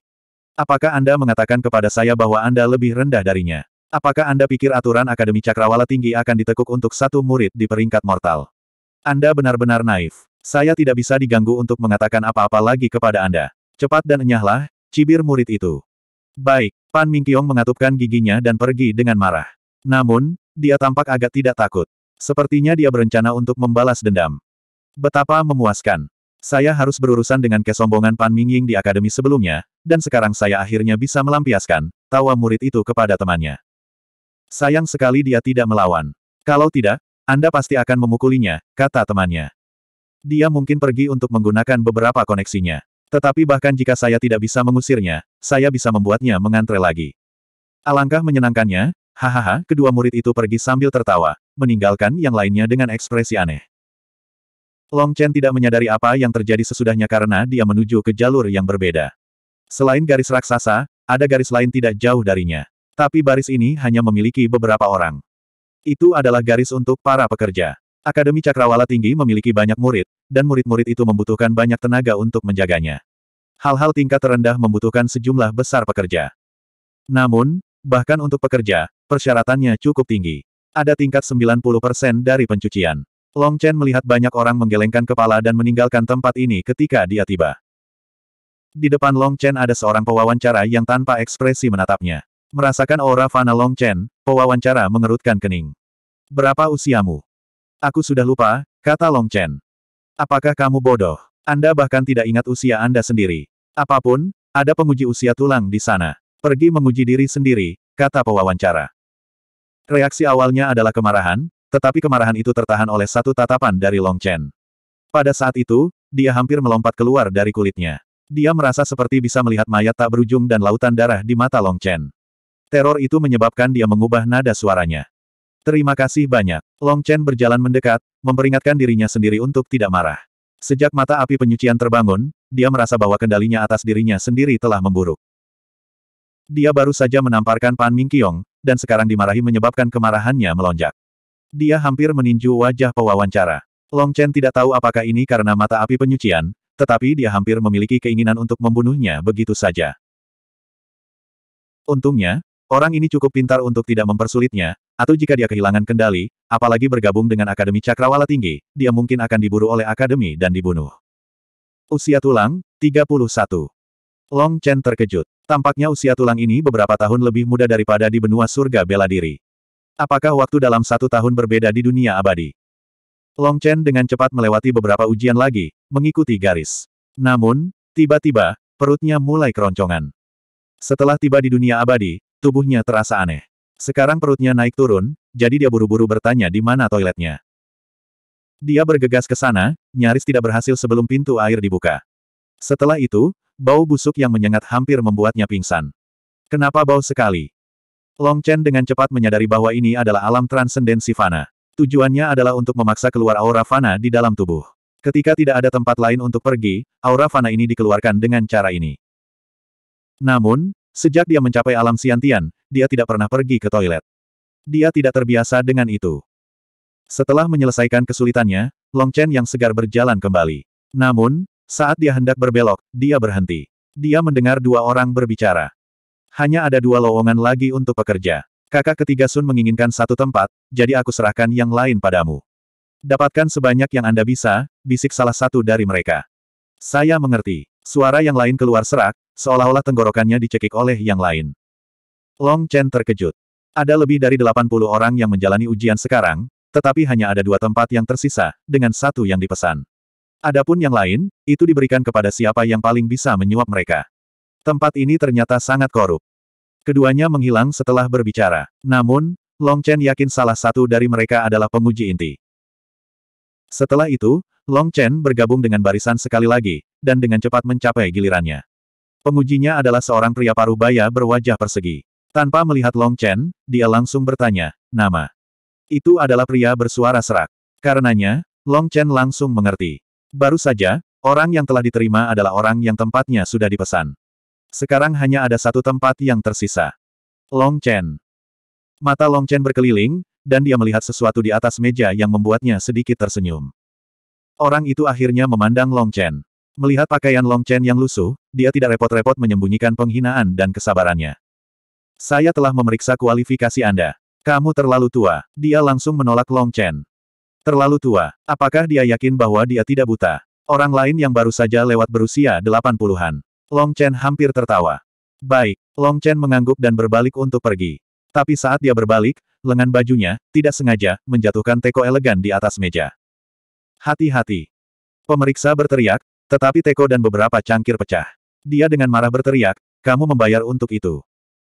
Apakah Anda mengatakan kepada saya bahwa Anda lebih rendah darinya? Apakah Anda pikir aturan Akademi Cakrawala tinggi akan ditekuk untuk satu murid di peringkat mortal? Anda benar-benar naif. Saya tidak bisa diganggu untuk mengatakan apa-apa lagi kepada Anda. Cepat dan enyahlah, cibir murid itu. Baik, Pan Mingqiong mengatupkan giginya dan pergi dengan marah. Namun, dia tampak agak tidak takut. Sepertinya dia berencana untuk membalas dendam. Betapa memuaskan. Saya harus berurusan dengan kesombongan Pan Mingying di akademi sebelumnya, dan sekarang saya akhirnya bisa melampiaskan tawa murid itu kepada temannya. Sayang sekali dia tidak melawan. Kalau tidak, Anda pasti akan memukulinya, kata temannya. Dia mungkin pergi untuk menggunakan beberapa koneksinya. Tetapi bahkan jika saya tidak bisa mengusirnya, saya bisa membuatnya mengantre lagi. Alangkah menyenangkannya, hahaha, kedua murid itu pergi sambil tertawa, meninggalkan yang lainnya dengan ekspresi aneh. Long Chen tidak menyadari apa yang terjadi sesudahnya karena dia menuju ke jalur yang berbeda. Selain garis raksasa, ada garis lain tidak jauh darinya. Tapi baris ini hanya memiliki beberapa orang. Itu adalah garis untuk para pekerja. Akademi Cakrawala Tinggi memiliki banyak murid, dan murid-murid itu membutuhkan banyak tenaga untuk menjaganya. Hal-hal tingkat terendah membutuhkan sejumlah besar pekerja. Namun, bahkan untuk pekerja, persyaratannya cukup tinggi. Ada tingkat 90% dari pencucian. Long Chen melihat banyak orang menggelengkan kepala dan meninggalkan tempat ini ketika dia tiba. Di depan Long Chen ada seorang pewawancara yang tanpa ekspresi menatapnya. Merasakan aura fana Long Chen, pewawancara mengerutkan kening. Berapa usiamu? Aku sudah lupa, kata Long Chen. Apakah kamu bodoh? Anda bahkan tidak ingat usia Anda sendiri. Apapun, ada penguji usia tulang di sana. Pergi menguji diri sendiri, kata pewawancara. Reaksi awalnya adalah kemarahan, tetapi kemarahan itu tertahan oleh satu tatapan dari Long Chen. Pada saat itu, dia hampir melompat keluar dari kulitnya. Dia merasa seperti bisa melihat mayat tak berujung dan lautan darah di mata Long Chen. Teror itu menyebabkan dia mengubah nada suaranya. Terima kasih banyak. Long Chen berjalan mendekat, memperingatkan dirinya sendiri untuk tidak marah. Sejak mata api penyucian terbangun, dia merasa bahwa kendalinya atas dirinya sendiri telah memburuk. Dia baru saja menamparkan Pan Mingqiong, dan sekarang dimarahi menyebabkan kemarahannya melonjak. Dia hampir meninju wajah pewawancara. Long Chen tidak tahu apakah ini karena mata api penyucian, tetapi dia hampir memiliki keinginan untuk membunuhnya begitu saja. Untungnya, orang ini cukup pintar untuk tidak mempersulitnya, atau jika dia kehilangan kendali, apalagi bergabung dengan Akademi Cakrawala Tinggi, dia mungkin akan diburu oleh Akademi dan dibunuh. Usia tulang, 31. Long Chen terkejut. Tampaknya usia tulang ini beberapa tahun lebih muda daripada di benua surga bela diri. Apakah waktu dalam satu tahun berbeda di dunia abadi? Long Chen dengan cepat melewati beberapa ujian lagi, mengikuti garis. Namun, tiba-tiba, perutnya mulai keroncongan. Setelah tiba di dunia abadi, tubuhnya terasa aneh. Sekarang perutnya naik turun, jadi dia buru-buru bertanya di mana toiletnya. Dia bergegas ke sana, nyaris tidak berhasil sebelum pintu air dibuka. Setelah itu, bau busuk yang menyengat hampir membuatnya pingsan. Kenapa bau sekali? Long Chen dengan cepat menyadari bahwa ini adalah alam transendensi fana. Tujuannya adalah untuk memaksa keluar aura fana di dalam tubuh. Ketika tidak ada tempat lain untuk pergi, aura fana ini dikeluarkan dengan cara ini. Namun, sejak dia mencapai alam siantian, dia tidak pernah pergi ke toilet. Dia tidak terbiasa dengan itu. Setelah menyelesaikan kesulitannya, Long Chen yang segar berjalan kembali. Namun, saat dia hendak berbelok, dia berhenti. Dia mendengar dua orang berbicara. Hanya ada dua lowongan lagi untuk pekerja. Kakak ketiga Sun menginginkan satu tempat, jadi aku serahkan yang lain padamu. Dapatkan sebanyak yang Anda bisa, bisik salah satu dari mereka. Saya mengerti. Suara yang lain keluar serak, seolah-olah tenggorokannya dicekik oleh yang lain. Long Chen terkejut. Ada lebih dari 80 orang yang menjalani ujian sekarang, tetapi hanya ada dua tempat yang tersisa, dengan satu yang dipesan. Adapun yang lain, itu diberikan kepada siapa yang paling bisa menyuap mereka. Tempat ini ternyata sangat korup. Keduanya menghilang setelah berbicara. Namun, Long Chen yakin salah satu dari mereka adalah penguji inti. Setelah itu, Long Chen bergabung dengan barisan sekali lagi, dan dengan cepat mencapai gilirannya. Pengujinya adalah seorang pria paruh baya berwajah persegi. Tanpa melihat Long Chen, dia langsung bertanya, nama. Itu adalah pria bersuara serak. Karenanya, Long Chen langsung mengerti. Baru saja, orang yang telah diterima adalah orang yang tempatnya sudah dipesan. Sekarang hanya ada satu tempat yang tersisa. Long Chen. Mata Long Chen berkeliling, dan dia melihat sesuatu di atas meja yang membuatnya sedikit tersenyum. Orang itu akhirnya memandang Long Chen. Melihat pakaian Long Chen yang lusuh, dia tidak repot-repot menyembunyikan penghinaan dan kesabarannya. Saya telah memeriksa kualifikasi Anda. Kamu terlalu tua. Dia langsung menolak Long Chen. Terlalu tua. Apakah dia yakin bahwa dia tidak buta? Orang lain yang baru saja lewat berusia 80-an. Long Chen hampir tertawa. Baik, Long Chen mengangguk dan berbalik untuk pergi. Tapi saat dia berbalik, lengan bajunya, tidak sengaja, menjatuhkan teko elegan di atas meja. Hati-hati. Pemeriksa berteriak, tetapi teko dan beberapa cangkir pecah. Dia dengan marah berteriak, kamu membayar untuk itu.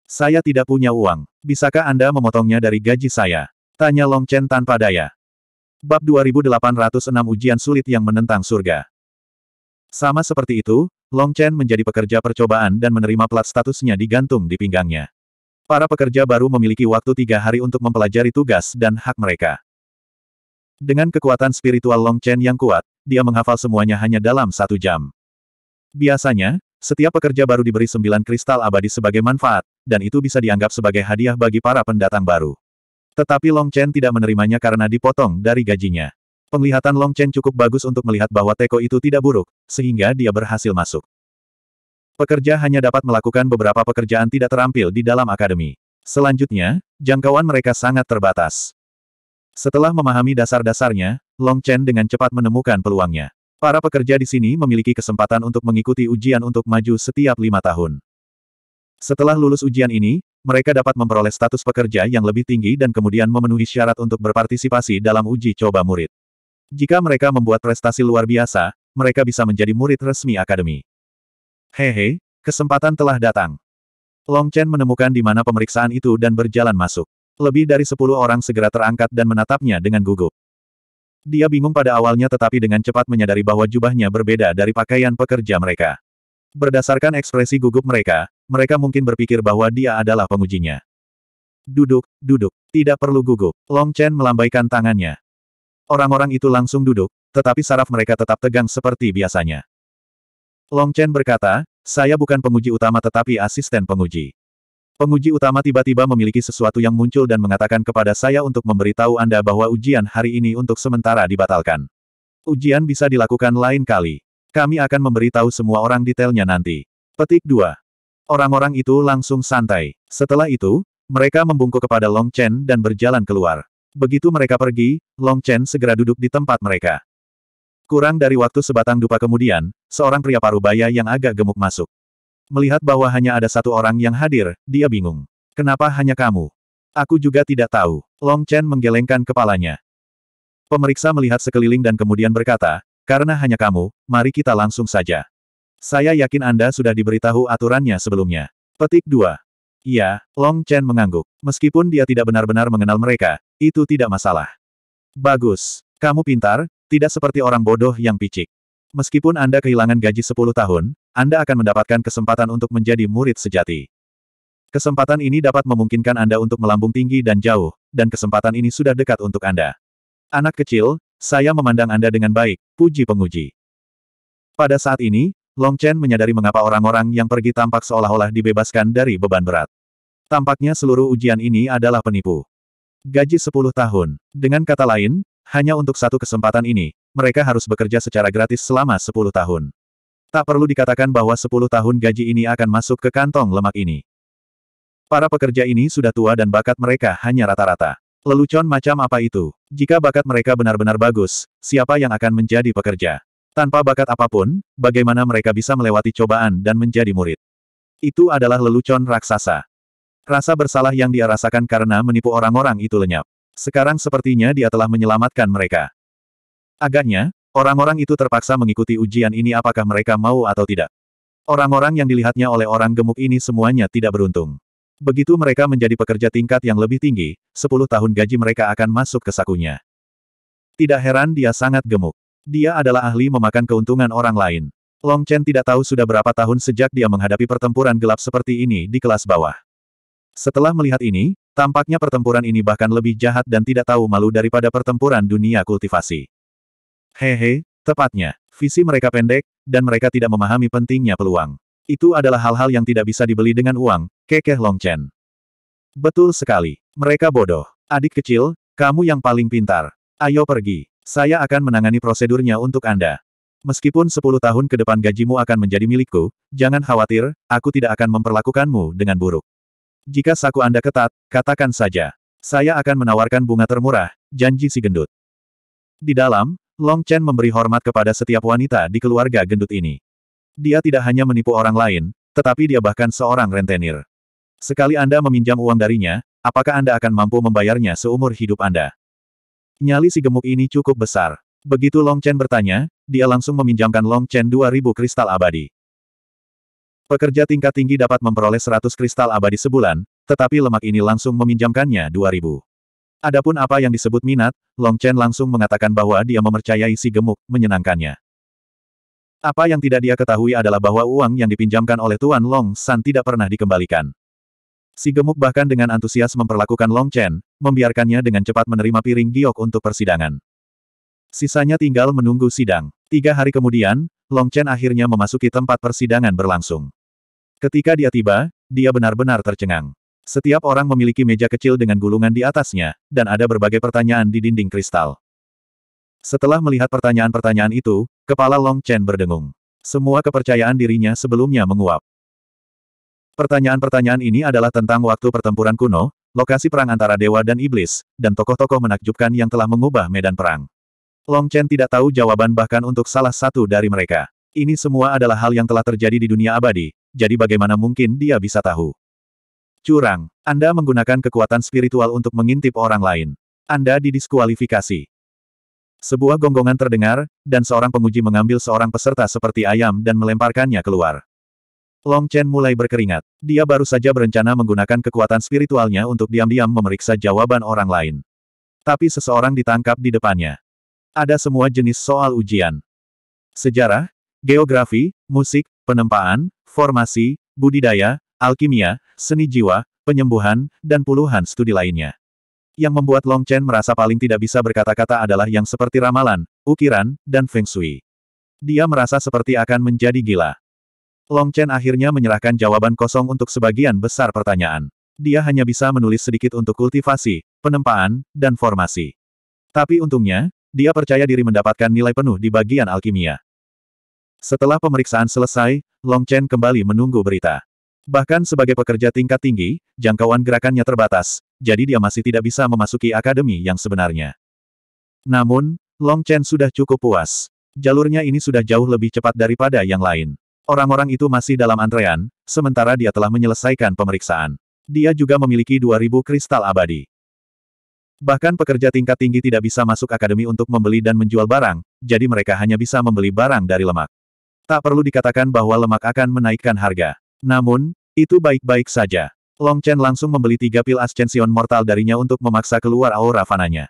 Saya tidak punya uang. Bisakah Anda memotongnya dari gaji saya? Tanya Long Chen tanpa daya. Bab 2806 Ujian Sulit yang Menentang Surga sama seperti itu, Long Chen menjadi pekerja percobaan dan menerima plat statusnya digantung di pinggangnya. Para pekerja baru memiliki waktu tiga hari untuk mempelajari tugas dan hak mereka. Dengan kekuatan spiritual Long Chen yang kuat, dia menghafal semuanya hanya dalam satu jam. Biasanya, setiap pekerja baru diberi sembilan kristal abadi sebagai manfaat, dan itu bisa dianggap sebagai hadiah bagi para pendatang baru. Tetapi Long Chen tidak menerimanya karena dipotong dari gajinya. Penglihatan Long Chen cukup bagus untuk melihat bahwa teko itu tidak buruk, sehingga dia berhasil masuk. Pekerja hanya dapat melakukan beberapa pekerjaan tidak terampil di dalam akademi. Selanjutnya, jangkauan mereka sangat terbatas. Setelah memahami dasar-dasarnya, Long Chen dengan cepat menemukan peluangnya. Para pekerja di sini memiliki kesempatan untuk mengikuti ujian untuk maju setiap lima tahun. Setelah lulus ujian ini, mereka dapat memperoleh status pekerja yang lebih tinggi dan kemudian memenuhi syarat untuk berpartisipasi dalam uji coba murid. Jika mereka membuat prestasi luar biasa, mereka bisa menjadi murid resmi akademi. Hehe, kesempatan telah datang. Long Chen menemukan di mana pemeriksaan itu dan berjalan masuk. Lebih dari sepuluh orang segera terangkat dan menatapnya dengan gugup. Dia bingung pada awalnya tetapi dengan cepat menyadari bahwa jubahnya berbeda dari pakaian pekerja mereka. Berdasarkan ekspresi gugup mereka, mereka mungkin berpikir bahwa dia adalah pengujinya. Duduk, duduk, tidak perlu gugup. Long Chen melambaikan tangannya. Orang-orang itu langsung duduk, tetapi saraf mereka tetap tegang seperti biasanya. Long Chen berkata, saya bukan penguji utama tetapi asisten penguji. Penguji utama tiba-tiba memiliki sesuatu yang muncul dan mengatakan kepada saya untuk memberitahu Anda bahwa ujian hari ini untuk sementara dibatalkan. Ujian bisa dilakukan lain kali. Kami akan memberitahu semua orang detailnya nanti. Petik 2. Orang-orang itu langsung santai. Setelah itu, mereka membungkuk kepada Long Chen dan berjalan keluar. Begitu mereka pergi, Long Chen segera duduk di tempat mereka. Kurang dari waktu sebatang dupa kemudian, seorang pria parubaya yang agak gemuk masuk. Melihat bahwa hanya ada satu orang yang hadir, dia bingung. Kenapa hanya kamu? Aku juga tidak tahu. Long Chen menggelengkan kepalanya. Pemeriksa melihat sekeliling dan kemudian berkata, karena hanya kamu, mari kita langsung saja. Saya yakin Anda sudah diberitahu aturannya sebelumnya. Petik 2. Iya, Long Chen mengangguk. Meskipun dia tidak benar-benar mengenal mereka, itu tidak masalah. Bagus. Kamu pintar, tidak seperti orang bodoh yang picik. Meskipun Anda kehilangan gaji 10 tahun, Anda akan mendapatkan kesempatan untuk menjadi murid sejati. Kesempatan ini dapat memungkinkan Anda untuk melambung tinggi dan jauh, dan kesempatan ini sudah dekat untuk Anda. Anak kecil, saya memandang Anda dengan baik, puji penguji. Pada saat ini, Long Chen menyadari mengapa orang-orang yang pergi tampak seolah-olah dibebaskan dari beban berat. Tampaknya seluruh ujian ini adalah penipu. Gaji 10 tahun. Dengan kata lain, hanya untuk satu kesempatan ini, mereka harus bekerja secara gratis selama 10 tahun. Tak perlu dikatakan bahwa 10 tahun gaji ini akan masuk ke kantong lemak ini. Para pekerja ini sudah tua dan bakat mereka hanya rata-rata. Lelucon macam apa itu? Jika bakat mereka benar-benar bagus, siapa yang akan menjadi pekerja? Tanpa bakat apapun, bagaimana mereka bisa melewati cobaan dan menjadi murid? Itu adalah lelucon raksasa. Rasa bersalah yang dia rasakan karena menipu orang-orang itu lenyap. Sekarang sepertinya dia telah menyelamatkan mereka. Agaknya, orang-orang itu terpaksa mengikuti ujian ini apakah mereka mau atau tidak. Orang-orang yang dilihatnya oleh orang gemuk ini semuanya tidak beruntung. Begitu mereka menjadi pekerja tingkat yang lebih tinggi, 10 tahun gaji mereka akan masuk ke sakunya. Tidak heran dia sangat gemuk. Dia adalah ahli memakan keuntungan orang lain. Long Chen tidak tahu sudah berapa tahun sejak dia menghadapi pertempuran gelap seperti ini di kelas bawah. Setelah melihat ini, tampaknya pertempuran ini bahkan lebih jahat dan tidak tahu malu daripada pertempuran dunia kultivasi. Hehe, tepatnya, visi mereka pendek, dan mereka tidak memahami pentingnya peluang. Itu adalah hal-hal yang tidak bisa dibeli dengan uang, kekeh Long Chen. Betul sekali, mereka bodoh. Adik kecil, kamu yang paling pintar. Ayo pergi. Saya akan menangani prosedurnya untuk Anda. Meskipun 10 tahun ke depan gajimu akan menjadi milikku, jangan khawatir, aku tidak akan memperlakukanmu dengan buruk. Jika saku Anda ketat, katakan saja. Saya akan menawarkan bunga termurah, janji si gendut. Di dalam, Long Chen memberi hormat kepada setiap wanita di keluarga gendut ini. Dia tidak hanya menipu orang lain, tetapi dia bahkan seorang rentenir. Sekali Anda meminjam uang darinya, apakah Anda akan mampu membayarnya seumur hidup Anda? Nyali si gemuk ini cukup besar. Begitu Long Chen bertanya, dia langsung meminjamkan Long Chen 2000 kristal abadi. Pekerja tingkat tinggi dapat memperoleh 100 kristal abadi sebulan, tetapi lemak ini langsung meminjamkannya 2000. Adapun apa yang disebut minat, Long Chen langsung mengatakan bahwa dia memercayai si gemuk, menyenangkannya. Apa yang tidak dia ketahui adalah bahwa uang yang dipinjamkan oleh Tuan Long San tidak pernah dikembalikan. Si gemuk bahkan dengan antusias memperlakukan Long Chen, membiarkannya dengan cepat menerima piring giok untuk persidangan. Sisanya tinggal menunggu sidang. Tiga hari kemudian, Long Chen akhirnya memasuki tempat persidangan berlangsung. Ketika dia tiba, dia benar-benar tercengang. Setiap orang memiliki meja kecil dengan gulungan di atasnya, dan ada berbagai pertanyaan di dinding kristal. Setelah melihat pertanyaan-pertanyaan itu, kepala Long Chen berdengung. Semua kepercayaan dirinya sebelumnya menguap. Pertanyaan-pertanyaan ini adalah tentang waktu pertempuran kuno, lokasi perang antara dewa dan iblis, dan tokoh-tokoh menakjubkan yang telah mengubah medan perang. Long Chen tidak tahu jawaban bahkan untuk salah satu dari mereka. Ini semua adalah hal yang telah terjadi di dunia abadi, jadi bagaimana mungkin dia bisa tahu? Curang, Anda menggunakan kekuatan spiritual untuk mengintip orang lain. Anda didiskualifikasi. Sebuah gonggongan terdengar, dan seorang penguji mengambil seorang peserta seperti ayam dan melemparkannya keluar. Long Chen mulai berkeringat. Dia baru saja berencana menggunakan kekuatan spiritualnya untuk diam-diam memeriksa jawaban orang lain. Tapi seseorang ditangkap di depannya. Ada semua jenis soal ujian. Sejarah, geografi, musik, penempaan, formasi, budidaya, alkimia, seni jiwa, penyembuhan, dan puluhan studi lainnya. Yang membuat Long Chen merasa paling tidak bisa berkata-kata adalah yang seperti ramalan, ukiran, dan feng shui. Dia merasa seperti akan menjadi gila. Long Chen akhirnya menyerahkan jawaban kosong untuk sebagian besar pertanyaan. Dia hanya bisa menulis sedikit untuk kultivasi, penempaan, dan formasi. Tapi untungnya, dia percaya diri mendapatkan nilai penuh di bagian alkimia. Setelah pemeriksaan selesai, Long Chen kembali menunggu berita. Bahkan sebagai pekerja tingkat tinggi, jangkauan gerakannya terbatas, jadi dia masih tidak bisa memasuki akademi yang sebenarnya. Namun, Long Chen sudah cukup puas. Jalurnya ini sudah jauh lebih cepat daripada yang lain. Orang-orang itu masih dalam antrean, sementara dia telah menyelesaikan pemeriksaan. Dia juga memiliki 2000 kristal abadi. Bahkan pekerja tingkat tinggi tidak bisa masuk akademi untuk membeli dan menjual barang, jadi mereka hanya bisa membeli barang dari lemak. Tak perlu dikatakan bahwa lemak akan menaikkan harga. Namun, itu baik-baik saja. Long Chen langsung membeli tiga pil ascension mortal darinya untuk memaksa keluar aura fananya.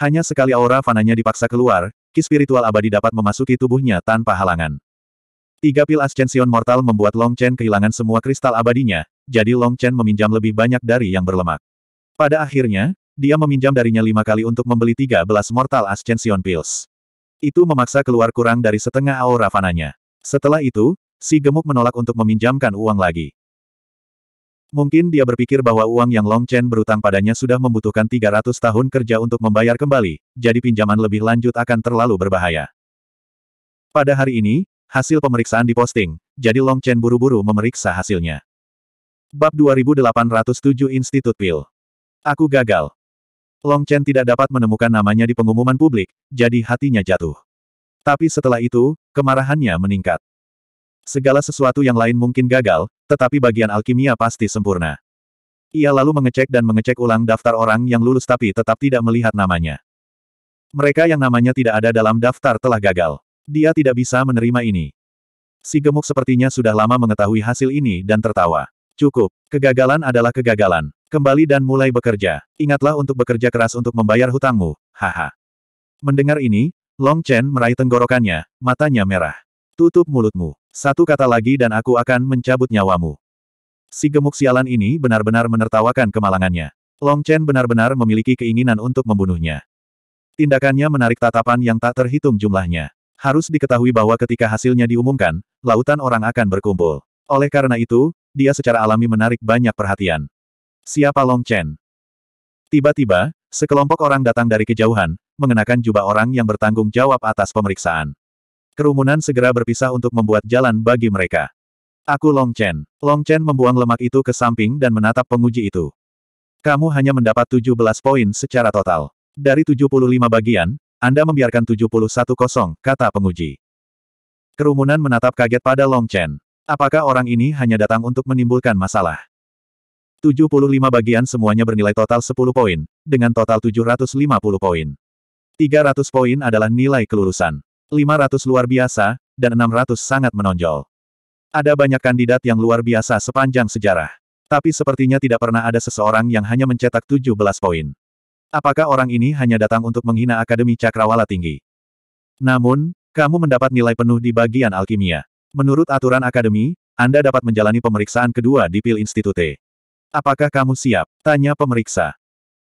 Hanya sekali aura fananya dipaksa keluar, ki spiritual abadi dapat memasuki tubuhnya tanpa halangan. Tiga pil Ascension Mortal membuat Long Chen kehilangan semua kristal abadinya, jadi Long Chen meminjam lebih banyak dari yang berlemak. Pada akhirnya, dia meminjam darinya lima kali untuk membeli tiga belas Mortal Ascension Pills. Itu memaksa keluar kurang dari setengah aura fananya. Setelah itu, si gemuk menolak untuk meminjamkan uang lagi. Mungkin dia berpikir bahwa uang yang Long Chen berutang padanya sudah membutuhkan 300 tahun kerja untuk membayar kembali, jadi pinjaman lebih lanjut akan terlalu berbahaya. Pada hari ini, Hasil pemeriksaan diposting, jadi Long Chen buru-buru memeriksa hasilnya. Bab 2807 Institut Pil. Aku gagal. Long Chen tidak dapat menemukan namanya di pengumuman publik, jadi hatinya jatuh. Tapi setelah itu, kemarahannya meningkat. Segala sesuatu yang lain mungkin gagal, tetapi bagian alkimia pasti sempurna. Ia lalu mengecek dan mengecek ulang daftar orang yang lulus tapi tetap tidak melihat namanya. Mereka yang namanya tidak ada dalam daftar telah gagal. Dia tidak bisa menerima ini. Si gemuk sepertinya sudah lama mengetahui hasil ini dan tertawa. Cukup. Kegagalan adalah kegagalan. Kembali dan mulai bekerja. Ingatlah untuk bekerja keras untuk membayar hutangmu. Haha. Mendengar ini, Long Chen meraih tenggorokannya, matanya merah. Tutup mulutmu. Satu kata lagi dan aku akan mencabut nyawamu. Si gemuk sialan ini benar-benar menertawakan kemalangannya. Long Chen benar-benar memiliki keinginan untuk membunuhnya. Tindakannya menarik tatapan yang tak terhitung jumlahnya. Harus diketahui bahwa ketika hasilnya diumumkan, lautan orang akan berkumpul. Oleh karena itu, dia secara alami menarik banyak perhatian. Siapa Long Chen? Tiba-tiba, sekelompok orang datang dari kejauhan, mengenakan jubah orang yang bertanggung jawab atas pemeriksaan. Kerumunan segera berpisah untuk membuat jalan bagi mereka. Aku Long Chen. Long Chen membuang lemak itu ke samping dan menatap penguji itu. Kamu hanya mendapat 17 poin secara total. Dari 75 bagian, anda membiarkan 71 kosong, kata penguji. Kerumunan menatap kaget pada Long Chen. Apakah orang ini hanya datang untuk menimbulkan masalah? 75 bagian semuanya bernilai total 10 poin, dengan total 750 poin. 300 poin adalah nilai kelulusan. 500 luar biasa, dan 600 sangat menonjol. Ada banyak kandidat yang luar biasa sepanjang sejarah. Tapi sepertinya tidak pernah ada seseorang yang hanya mencetak 17 poin. Apakah orang ini hanya datang untuk menghina Akademi Cakrawala Tinggi? Namun, kamu mendapat nilai penuh di bagian alkimia. Menurut aturan Akademi, Anda dapat menjalani pemeriksaan kedua di Pil Institute. Apakah kamu siap? Tanya pemeriksa.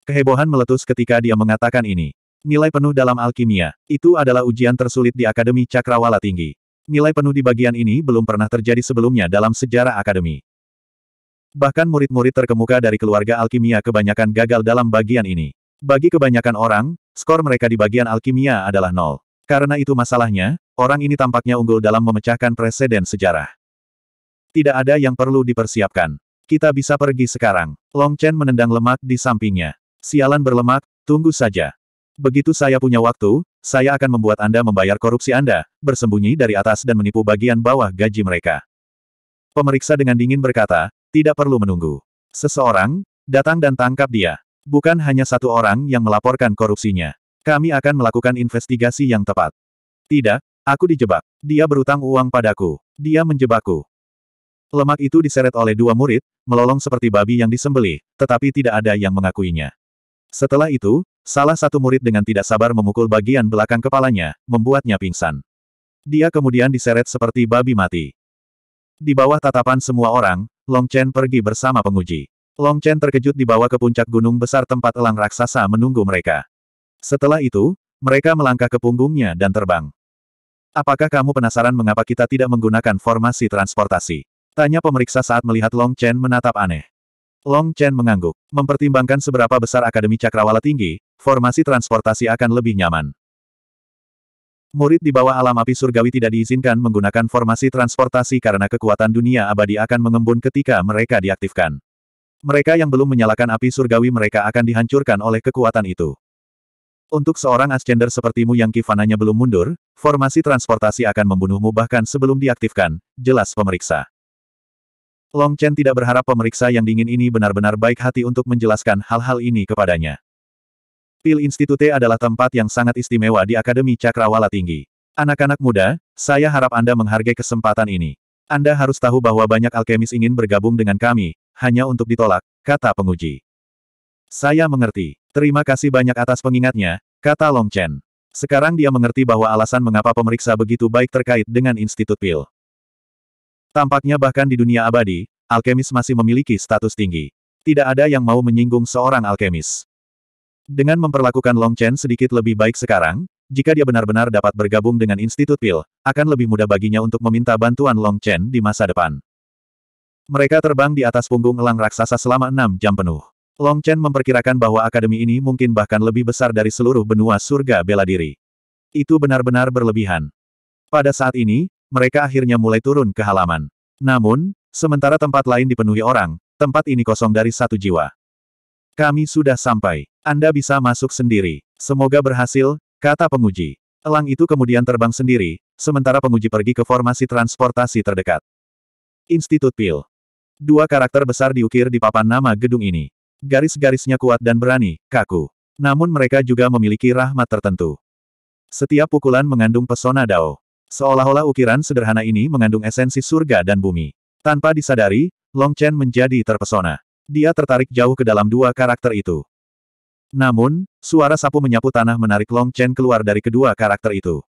Kehebohan meletus ketika dia mengatakan ini. Nilai penuh dalam alkimia, itu adalah ujian tersulit di Akademi Cakrawala Tinggi. Nilai penuh di bagian ini belum pernah terjadi sebelumnya dalam sejarah Akademi. Bahkan murid-murid terkemuka dari keluarga alkimia kebanyakan gagal dalam bagian ini. Bagi kebanyakan orang, skor mereka di bagian alkimia adalah nol. Karena itu masalahnya, orang ini tampaknya unggul dalam memecahkan presiden sejarah. Tidak ada yang perlu dipersiapkan. Kita bisa pergi sekarang. Long Chen menendang lemak di sampingnya. Sialan berlemak, tunggu saja. Begitu saya punya waktu, saya akan membuat Anda membayar korupsi Anda, bersembunyi dari atas dan menipu bagian bawah gaji mereka. Pemeriksa dengan dingin berkata, tidak perlu menunggu. Seseorang, datang dan tangkap dia. Bukan hanya satu orang yang melaporkan korupsinya. Kami akan melakukan investigasi yang tepat. Tidak, aku dijebak. Dia berutang uang padaku. Dia menjebakku. Lemak itu diseret oleh dua murid, melolong seperti babi yang disembeli, tetapi tidak ada yang mengakuinya. Setelah itu, salah satu murid dengan tidak sabar memukul bagian belakang kepalanya, membuatnya pingsan. Dia kemudian diseret seperti babi mati. Di bawah tatapan semua orang, Long Chen pergi bersama penguji. Long Chen terkejut dibawa ke puncak gunung besar tempat elang raksasa menunggu mereka. Setelah itu, mereka melangkah ke punggungnya dan terbang. Apakah kamu penasaran mengapa kita tidak menggunakan formasi transportasi? Tanya pemeriksa saat melihat Long Chen menatap aneh. Long Chen mengangguk. Mempertimbangkan seberapa besar Akademi Cakrawala tinggi, formasi transportasi akan lebih nyaman. Murid di bawah alam api surgawi tidak diizinkan menggunakan formasi transportasi karena kekuatan dunia abadi akan mengembun ketika mereka diaktifkan. Mereka yang belum menyalakan api surgawi mereka akan dihancurkan oleh kekuatan itu. Untuk seorang ascender sepertimu yang kifananya belum mundur, formasi transportasi akan membunuhmu bahkan sebelum diaktifkan, jelas pemeriksa. Long Chen tidak berharap pemeriksa yang dingin ini benar-benar baik hati untuk menjelaskan hal-hal ini kepadanya. Pil Institute adalah tempat yang sangat istimewa di Akademi Cakrawala Tinggi. Anak-anak muda, saya harap Anda menghargai kesempatan ini. Anda harus tahu bahwa banyak alkemis ingin bergabung dengan kami, hanya untuk ditolak, kata penguji. Saya mengerti. Terima kasih banyak atas pengingatnya, kata Long Chen. Sekarang dia mengerti bahwa alasan mengapa pemeriksa begitu baik terkait dengan Institut Pil. Tampaknya bahkan di dunia abadi, alkemis masih memiliki status tinggi. Tidak ada yang mau menyinggung seorang alkemis. Dengan memperlakukan Long Chen sedikit lebih baik sekarang, jika dia benar-benar dapat bergabung dengan Institut Pil, akan lebih mudah baginya untuk meminta bantuan Long Chen di masa depan. Mereka terbang di atas punggung elang raksasa selama enam jam penuh. Long Chen memperkirakan bahwa akademi ini mungkin bahkan lebih besar dari seluruh benua surga bela diri. Itu benar-benar berlebihan. Pada saat ini, mereka akhirnya mulai turun ke halaman. Namun, sementara tempat lain dipenuhi orang, tempat ini kosong dari satu jiwa. Kami sudah sampai. Anda bisa masuk sendiri. Semoga berhasil, kata penguji. Elang itu kemudian terbang sendiri, sementara penguji pergi ke formasi transportasi terdekat. Institut Pil. Dua karakter besar diukir di papan nama gedung ini. Garis-garisnya kuat dan berani, kaku. Namun mereka juga memiliki rahmat tertentu. Setiap pukulan mengandung pesona dao. Seolah-olah ukiran sederhana ini mengandung esensi surga dan bumi. Tanpa disadari, Long Chen menjadi terpesona. Dia tertarik jauh ke dalam dua karakter itu. Namun, suara sapu menyapu tanah menarik Long Chen keluar dari kedua karakter itu.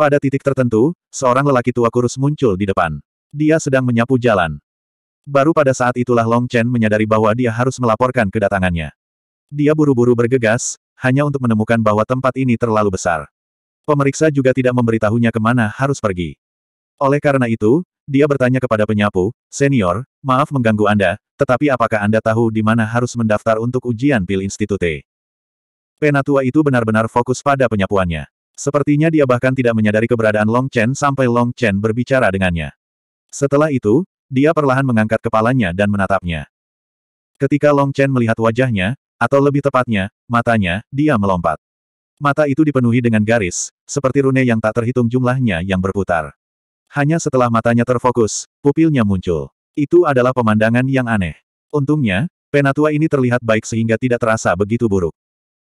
Pada titik tertentu, seorang lelaki tua kurus muncul di depan. Dia sedang menyapu jalan. Baru pada saat itulah Long Chen menyadari bahwa dia harus melaporkan kedatangannya. Dia buru-buru bergegas, hanya untuk menemukan bahwa tempat ini terlalu besar. Pemeriksa juga tidak memberitahunya kemana harus pergi. Oleh karena itu, dia bertanya kepada penyapu, Senior, maaf mengganggu Anda, tetapi apakah Anda tahu di mana harus mendaftar untuk ujian PIL Institute? Penatua itu benar-benar fokus pada penyapuannya. Sepertinya dia bahkan tidak menyadari keberadaan Long Chen sampai Long Chen berbicara dengannya. Setelah itu, dia perlahan mengangkat kepalanya dan menatapnya. Ketika Long Chen melihat wajahnya, atau lebih tepatnya, matanya, dia melompat. Mata itu dipenuhi dengan garis, seperti rune yang tak terhitung jumlahnya yang berputar. Hanya setelah matanya terfokus, pupilnya muncul. Itu adalah pemandangan yang aneh. Untungnya, penatua ini terlihat baik sehingga tidak terasa begitu buruk.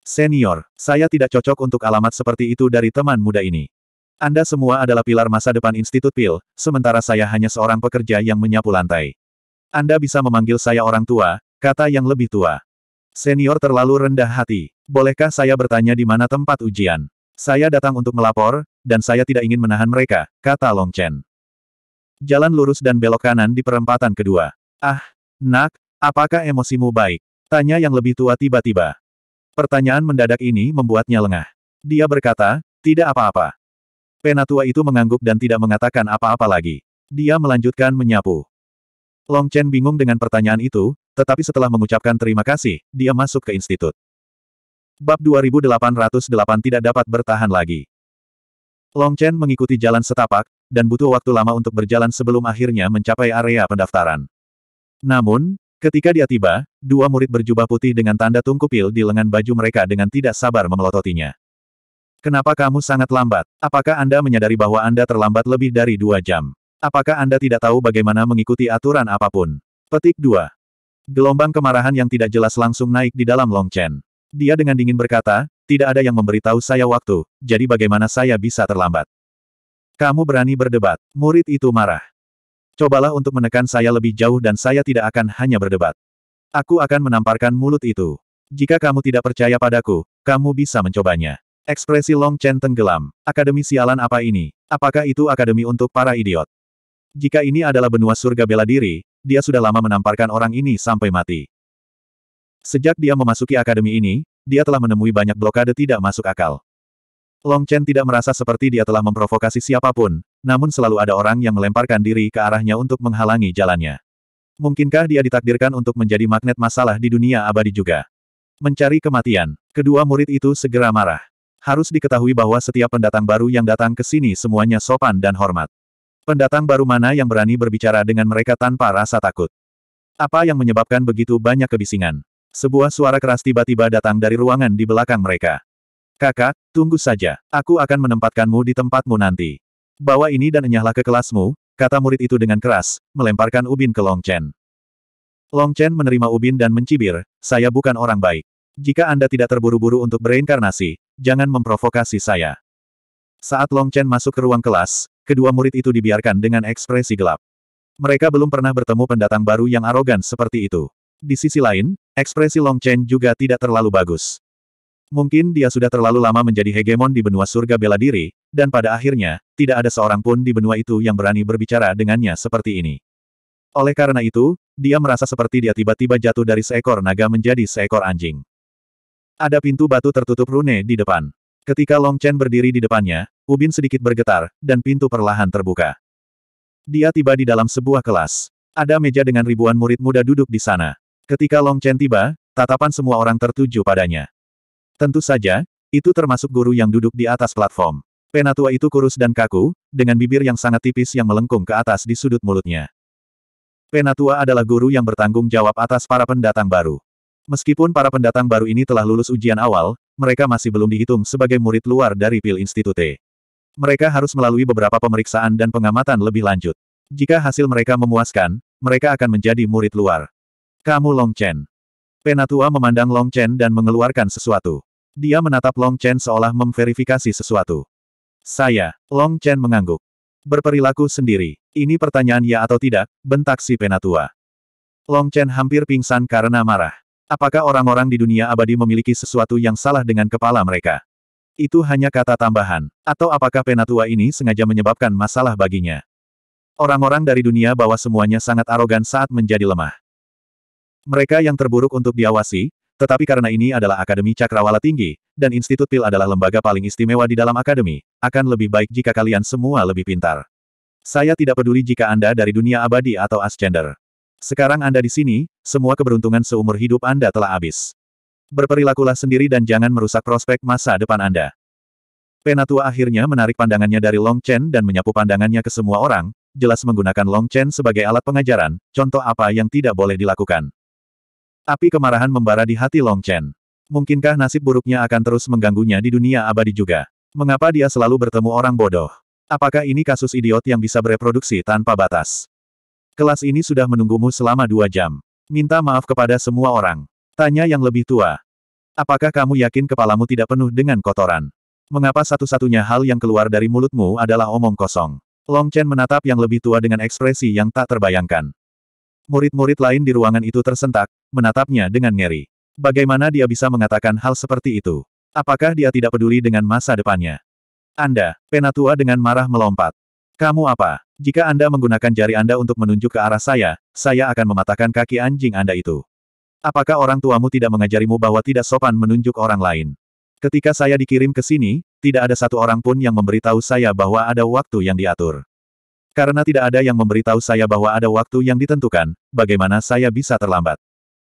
Senior, saya tidak cocok untuk alamat seperti itu dari teman muda ini. Anda semua adalah pilar masa depan Institut PIL, sementara saya hanya seorang pekerja yang menyapu lantai. Anda bisa memanggil saya orang tua, kata yang lebih tua. Senior terlalu rendah hati. Bolehkah saya bertanya di mana tempat ujian? Saya datang untuk melapor, dan saya tidak ingin menahan mereka, kata Long Chen. Jalan lurus dan belok kanan di perempatan kedua. Ah, nak, apakah emosimu baik? Tanya yang lebih tua tiba-tiba. Pertanyaan mendadak ini membuatnya lengah. Dia berkata, tidak apa-apa. Penatua itu mengangguk dan tidak mengatakan apa-apa lagi. Dia melanjutkan menyapu. Long Chen bingung dengan pertanyaan itu, tetapi setelah mengucapkan terima kasih, dia masuk ke institut. Bab 2808 tidak dapat bertahan lagi. Long Chen mengikuti jalan setapak, dan butuh waktu lama untuk berjalan sebelum akhirnya mencapai area pendaftaran. Namun, ketika dia tiba, dua murid berjubah putih dengan tanda tungku pil di lengan baju mereka dengan tidak sabar memelototinya. Kenapa kamu sangat lambat? Apakah Anda menyadari bahwa Anda terlambat lebih dari dua jam? Apakah Anda tidak tahu bagaimana mengikuti aturan apapun? Petik 2. Gelombang kemarahan yang tidak jelas langsung naik di dalam Long Chen. Dia dengan dingin berkata, tidak ada yang memberitahu saya waktu, jadi bagaimana saya bisa terlambat? Kamu berani berdebat, murid itu marah. Cobalah untuk menekan saya lebih jauh dan saya tidak akan hanya berdebat. Aku akan menamparkan mulut itu. Jika kamu tidak percaya padaku, kamu bisa mencobanya. Ekspresi Long Chen tenggelam. Akademi sialan apa ini? Apakah itu akademi untuk para idiot? Jika ini adalah benua surga bela diri, dia sudah lama menamparkan orang ini sampai mati. Sejak dia memasuki akademi ini, dia telah menemui banyak blokade tidak masuk akal. Long Chen tidak merasa seperti dia telah memprovokasi siapapun, namun selalu ada orang yang melemparkan diri ke arahnya untuk menghalangi jalannya. Mungkinkah dia ditakdirkan untuk menjadi magnet masalah di dunia abadi juga? Mencari kematian, kedua murid itu segera marah. Harus diketahui bahwa setiap pendatang baru yang datang ke sini semuanya sopan dan hormat. Pendatang baru mana yang berani berbicara dengan mereka tanpa rasa takut? Apa yang menyebabkan begitu banyak kebisingan? Sebuah suara keras tiba-tiba datang dari ruangan di belakang mereka. Kakak, tunggu saja. Aku akan menempatkanmu di tempatmu nanti. Bawa ini dan enyahlah ke kelasmu, kata murid itu dengan keras, melemparkan ubin ke Long Chen. Long Chen menerima ubin dan mencibir, saya bukan orang baik. Jika Anda tidak terburu-buru untuk bereinkarnasi, jangan memprovokasi saya. Saat Long Chen masuk ke ruang kelas, kedua murid itu dibiarkan dengan ekspresi gelap. Mereka belum pernah bertemu pendatang baru yang arogan seperti itu. Di sisi lain, ekspresi Long Chen juga tidak terlalu bagus. Mungkin dia sudah terlalu lama menjadi hegemon di benua surga bela diri, dan pada akhirnya, tidak ada seorang pun di benua itu yang berani berbicara dengannya seperti ini. Oleh karena itu, dia merasa seperti dia tiba-tiba jatuh dari seekor naga menjadi seekor anjing. Ada pintu batu tertutup rune di depan. Ketika Long Chen berdiri di depannya, Ubin sedikit bergetar, dan pintu perlahan terbuka. Dia tiba di dalam sebuah kelas. Ada meja dengan ribuan murid muda duduk di sana. Ketika Long Chen tiba, tatapan semua orang tertuju padanya. Tentu saja, itu termasuk guru yang duduk di atas platform. Penatua itu kurus dan kaku, dengan bibir yang sangat tipis yang melengkung ke atas di sudut mulutnya. Penatua adalah guru yang bertanggung jawab atas para pendatang baru. Meskipun para pendatang baru ini telah lulus ujian awal, mereka masih belum dihitung sebagai murid luar dari Pil Institute. Mereka harus melalui beberapa pemeriksaan dan pengamatan lebih lanjut. Jika hasil mereka memuaskan, mereka akan menjadi murid luar. Kamu Long Chen. Penatua memandang Long Chen dan mengeluarkan sesuatu. Dia menatap Long Chen seolah memverifikasi sesuatu. Saya, Long Chen mengangguk. Berperilaku sendiri. Ini pertanyaan ya atau tidak, bentak si penatua. Long Chen hampir pingsan karena marah. Apakah orang-orang di dunia abadi memiliki sesuatu yang salah dengan kepala mereka? Itu hanya kata tambahan. Atau apakah penatua ini sengaja menyebabkan masalah baginya? Orang-orang dari dunia bawah semuanya sangat arogan saat menjadi lemah. Mereka yang terburuk untuk diawasi, tetapi karena ini adalah Akademi Cakrawala Tinggi, dan Institut Pil adalah lembaga paling istimewa di dalam akademi, akan lebih baik jika kalian semua lebih pintar. Saya tidak peduli jika Anda dari dunia abadi atau ascender. Sekarang Anda di sini, semua keberuntungan seumur hidup Anda telah habis. Berperilakulah sendiri dan jangan merusak prospek masa depan Anda. Penatua akhirnya menarik pandangannya dari Long Chen dan menyapu pandangannya ke semua orang, jelas menggunakan Long Chen sebagai alat pengajaran, contoh apa yang tidak boleh dilakukan. Api kemarahan membara di hati Long Chen. Mungkinkah nasib buruknya akan terus mengganggunya di dunia abadi juga? Mengapa dia selalu bertemu orang bodoh? Apakah ini kasus idiot yang bisa bereproduksi tanpa batas? Kelas ini sudah menunggumu selama dua jam. Minta maaf kepada semua orang. Tanya yang lebih tua. Apakah kamu yakin kepalamu tidak penuh dengan kotoran? Mengapa satu-satunya hal yang keluar dari mulutmu adalah omong kosong? Long Chen menatap yang lebih tua dengan ekspresi yang tak terbayangkan. Murid-murid lain di ruangan itu tersentak, menatapnya dengan ngeri. Bagaimana dia bisa mengatakan hal seperti itu? Apakah dia tidak peduli dengan masa depannya? Anda, penatua dengan marah melompat. Kamu apa? Jika Anda menggunakan jari Anda untuk menunjuk ke arah saya, saya akan mematahkan kaki anjing Anda itu. Apakah orang tuamu tidak mengajarimu bahwa tidak sopan menunjuk orang lain? Ketika saya dikirim ke sini, tidak ada satu orang pun yang memberitahu saya bahwa ada waktu yang diatur. Karena tidak ada yang memberitahu saya bahwa ada waktu yang ditentukan, bagaimana saya bisa terlambat?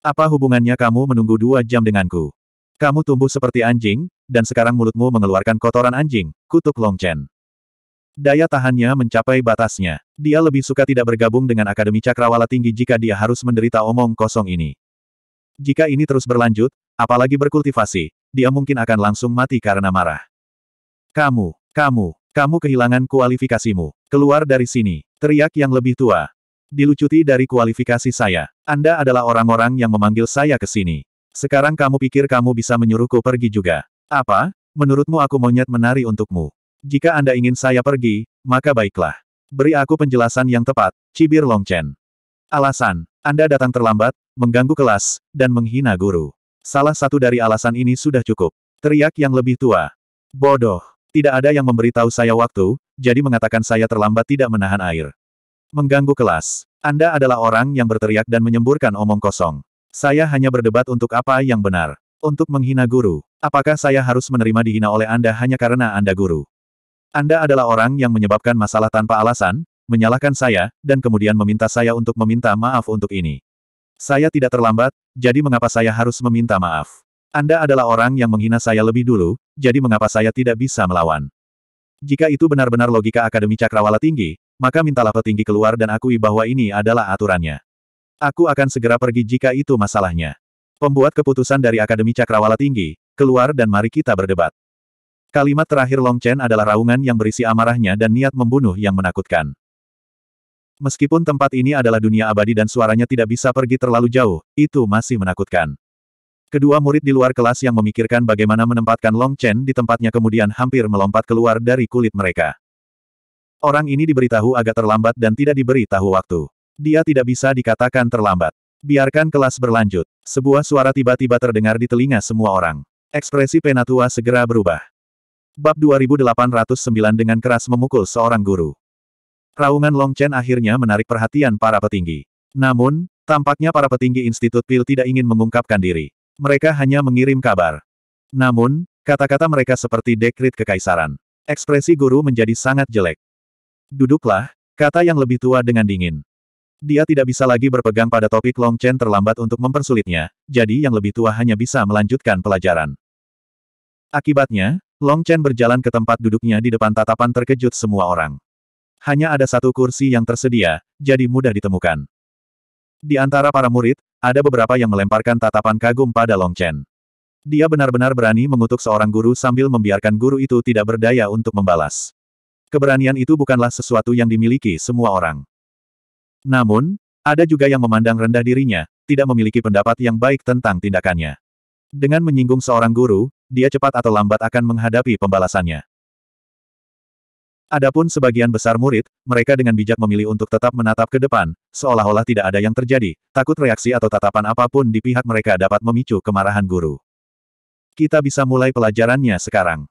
Apa hubungannya kamu menunggu dua jam denganku? Kamu tumbuh seperti anjing, dan sekarang mulutmu mengeluarkan kotoran anjing, kutuk Long Chen. Daya tahannya mencapai batasnya. Dia lebih suka tidak bergabung dengan Akademi Cakrawala Tinggi jika dia harus menderita omong kosong ini. Jika ini terus berlanjut, apalagi berkultivasi, dia mungkin akan langsung mati karena marah. Kamu, kamu, kamu kehilangan kualifikasimu. Keluar dari sini, teriak yang lebih tua. Dilucuti dari kualifikasi saya. Anda adalah orang-orang yang memanggil saya ke sini. Sekarang kamu pikir kamu bisa menyuruhku pergi juga. Apa? Menurutmu aku monyet menari untukmu? Jika Anda ingin saya pergi, maka baiklah. Beri aku penjelasan yang tepat, cibir Longchen. Alasan, Anda datang terlambat, mengganggu kelas, dan menghina guru. Salah satu dari alasan ini sudah cukup. Teriak yang lebih tua. Bodoh. Tidak ada yang memberitahu saya waktu, jadi mengatakan saya terlambat tidak menahan air. Mengganggu kelas. Anda adalah orang yang berteriak dan menyemburkan omong kosong. Saya hanya berdebat untuk apa yang benar. Untuk menghina guru. Apakah saya harus menerima dihina oleh Anda hanya karena Anda guru? Anda adalah orang yang menyebabkan masalah tanpa alasan, menyalahkan saya, dan kemudian meminta saya untuk meminta maaf untuk ini. Saya tidak terlambat, jadi mengapa saya harus meminta maaf? Anda adalah orang yang menghina saya lebih dulu, jadi mengapa saya tidak bisa melawan? Jika itu benar-benar logika Akademi Cakrawala Tinggi, maka mintalah petinggi keluar dan akui bahwa ini adalah aturannya. Aku akan segera pergi jika itu masalahnya. Pembuat keputusan dari Akademi Cakrawala Tinggi, keluar dan mari kita berdebat. Kalimat terakhir Long Chen adalah raungan yang berisi amarahnya dan niat membunuh yang menakutkan. Meskipun tempat ini adalah dunia abadi dan suaranya tidak bisa pergi terlalu jauh, itu masih menakutkan. Kedua murid di luar kelas yang memikirkan bagaimana menempatkan Long Chen di tempatnya kemudian hampir melompat keluar dari kulit mereka. Orang ini diberitahu agak terlambat dan tidak diberitahu waktu. Dia tidak bisa dikatakan terlambat. Biarkan kelas berlanjut. Sebuah suara tiba-tiba terdengar di telinga semua orang. Ekspresi Penatua segera berubah. Bab 2809 dengan keras memukul seorang guru. Raungan Long Chen akhirnya menarik perhatian para petinggi. Namun, tampaknya para petinggi Institut Pil tidak ingin mengungkapkan diri. Mereka hanya mengirim kabar. Namun, kata-kata mereka seperti dekrit kekaisaran. Ekspresi guru menjadi sangat jelek. Duduklah, kata yang lebih tua dengan dingin. Dia tidak bisa lagi berpegang pada topik Long Chen terlambat untuk mempersulitnya, jadi yang lebih tua hanya bisa melanjutkan pelajaran. Akibatnya, Long Chen berjalan ke tempat duduknya di depan tatapan terkejut semua orang. Hanya ada satu kursi yang tersedia, jadi mudah ditemukan. Di antara para murid, ada beberapa yang melemparkan tatapan kagum pada Long Chen. Dia benar-benar berani mengutuk seorang guru sambil membiarkan guru itu tidak berdaya untuk membalas. Keberanian itu bukanlah sesuatu yang dimiliki semua orang. Namun, ada juga yang memandang rendah dirinya, tidak memiliki pendapat yang baik tentang tindakannya. Dengan menyinggung seorang guru, dia cepat atau lambat akan menghadapi pembalasannya. Adapun sebagian besar murid, mereka dengan bijak memilih untuk tetap menatap ke depan, seolah-olah tidak ada yang terjadi, takut reaksi atau tatapan apapun di pihak mereka dapat memicu kemarahan guru. Kita bisa mulai pelajarannya sekarang.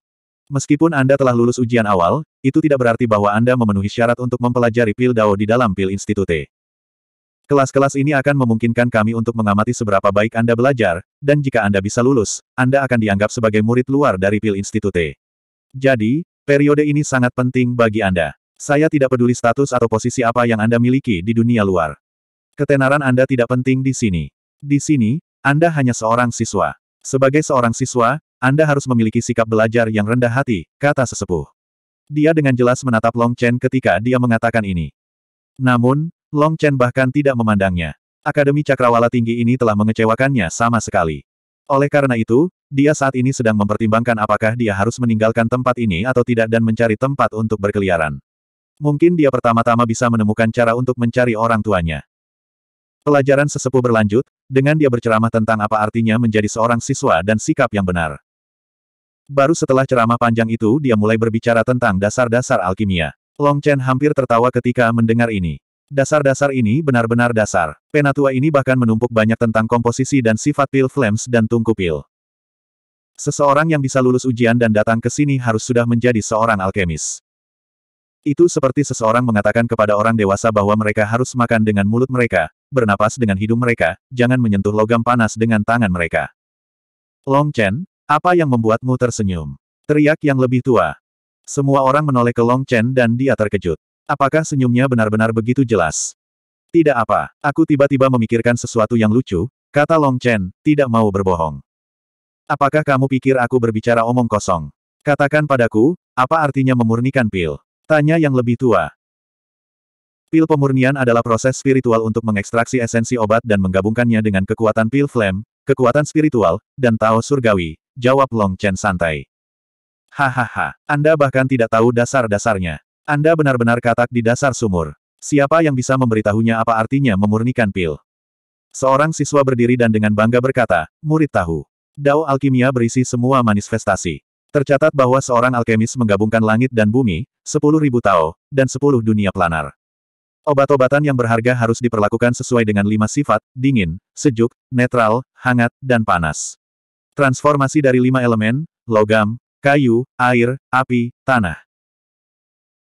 Meskipun Anda telah lulus ujian awal, itu tidak berarti bahwa Anda memenuhi syarat untuk mempelajari pil Dao di dalam pil Institute. Kelas-kelas ini akan memungkinkan kami untuk mengamati seberapa baik Anda belajar, dan jika Anda bisa lulus, Anda akan dianggap sebagai murid luar dari PIL Institute. Jadi, periode ini sangat penting bagi Anda. Saya tidak peduli status atau posisi apa yang Anda miliki di dunia luar. Ketenaran Anda tidak penting di sini. Di sini, Anda hanya seorang siswa. Sebagai seorang siswa, Anda harus memiliki sikap belajar yang rendah hati, kata sesepuh. Dia dengan jelas menatap Long Chen ketika dia mengatakan ini. Namun, Long Chen bahkan tidak memandangnya. Akademi Cakrawala tinggi ini telah mengecewakannya sama sekali. Oleh karena itu, dia saat ini sedang mempertimbangkan apakah dia harus meninggalkan tempat ini atau tidak dan mencari tempat untuk berkeliaran. Mungkin dia pertama-tama bisa menemukan cara untuk mencari orang tuanya. Pelajaran sesepuh berlanjut, dengan dia berceramah tentang apa artinya menjadi seorang siswa dan sikap yang benar. Baru setelah ceramah panjang itu dia mulai berbicara tentang dasar-dasar alkimia. Long Chen hampir tertawa ketika mendengar ini. Dasar-dasar ini benar-benar dasar. Penatua ini bahkan menumpuk banyak tentang komposisi dan sifat pil flames dan tungku pil. Seseorang yang bisa lulus ujian dan datang ke sini harus sudah menjadi seorang alkemis. Itu seperti seseorang mengatakan kepada orang dewasa bahwa mereka harus makan dengan mulut mereka, bernapas dengan hidung mereka, jangan menyentuh logam panas dengan tangan mereka. Long Chen, apa yang membuatmu tersenyum? Teriak yang lebih tua. Semua orang menoleh ke Long Chen dan dia terkejut. Apakah senyumnya benar-benar begitu jelas? Tidak apa, aku tiba-tiba memikirkan sesuatu yang lucu, kata Long Chen, tidak mau berbohong. Apakah kamu pikir aku berbicara omong kosong? Katakan padaku, apa artinya memurnikan pil? Tanya yang lebih tua. Pil pemurnian adalah proses spiritual untuk mengekstraksi esensi obat dan menggabungkannya dengan kekuatan pil flame, kekuatan spiritual, dan Tao surgawi, jawab Long Chen santai. Hahaha, Anda bahkan tidak tahu dasar-dasarnya. Anda benar-benar katak di dasar sumur. Siapa yang bisa memberitahunya apa artinya memurnikan pil? Seorang siswa berdiri dan dengan bangga berkata, murid tahu. Dao alkimia berisi semua manifestasi. Tercatat bahwa seorang alkemis menggabungkan langit dan bumi, sepuluh ribu Tao, dan sepuluh dunia planar. Obat-obatan yang berharga harus diperlakukan sesuai dengan lima sifat, dingin, sejuk, netral, hangat, dan panas. Transformasi dari lima elemen, logam, kayu, air, api, tanah.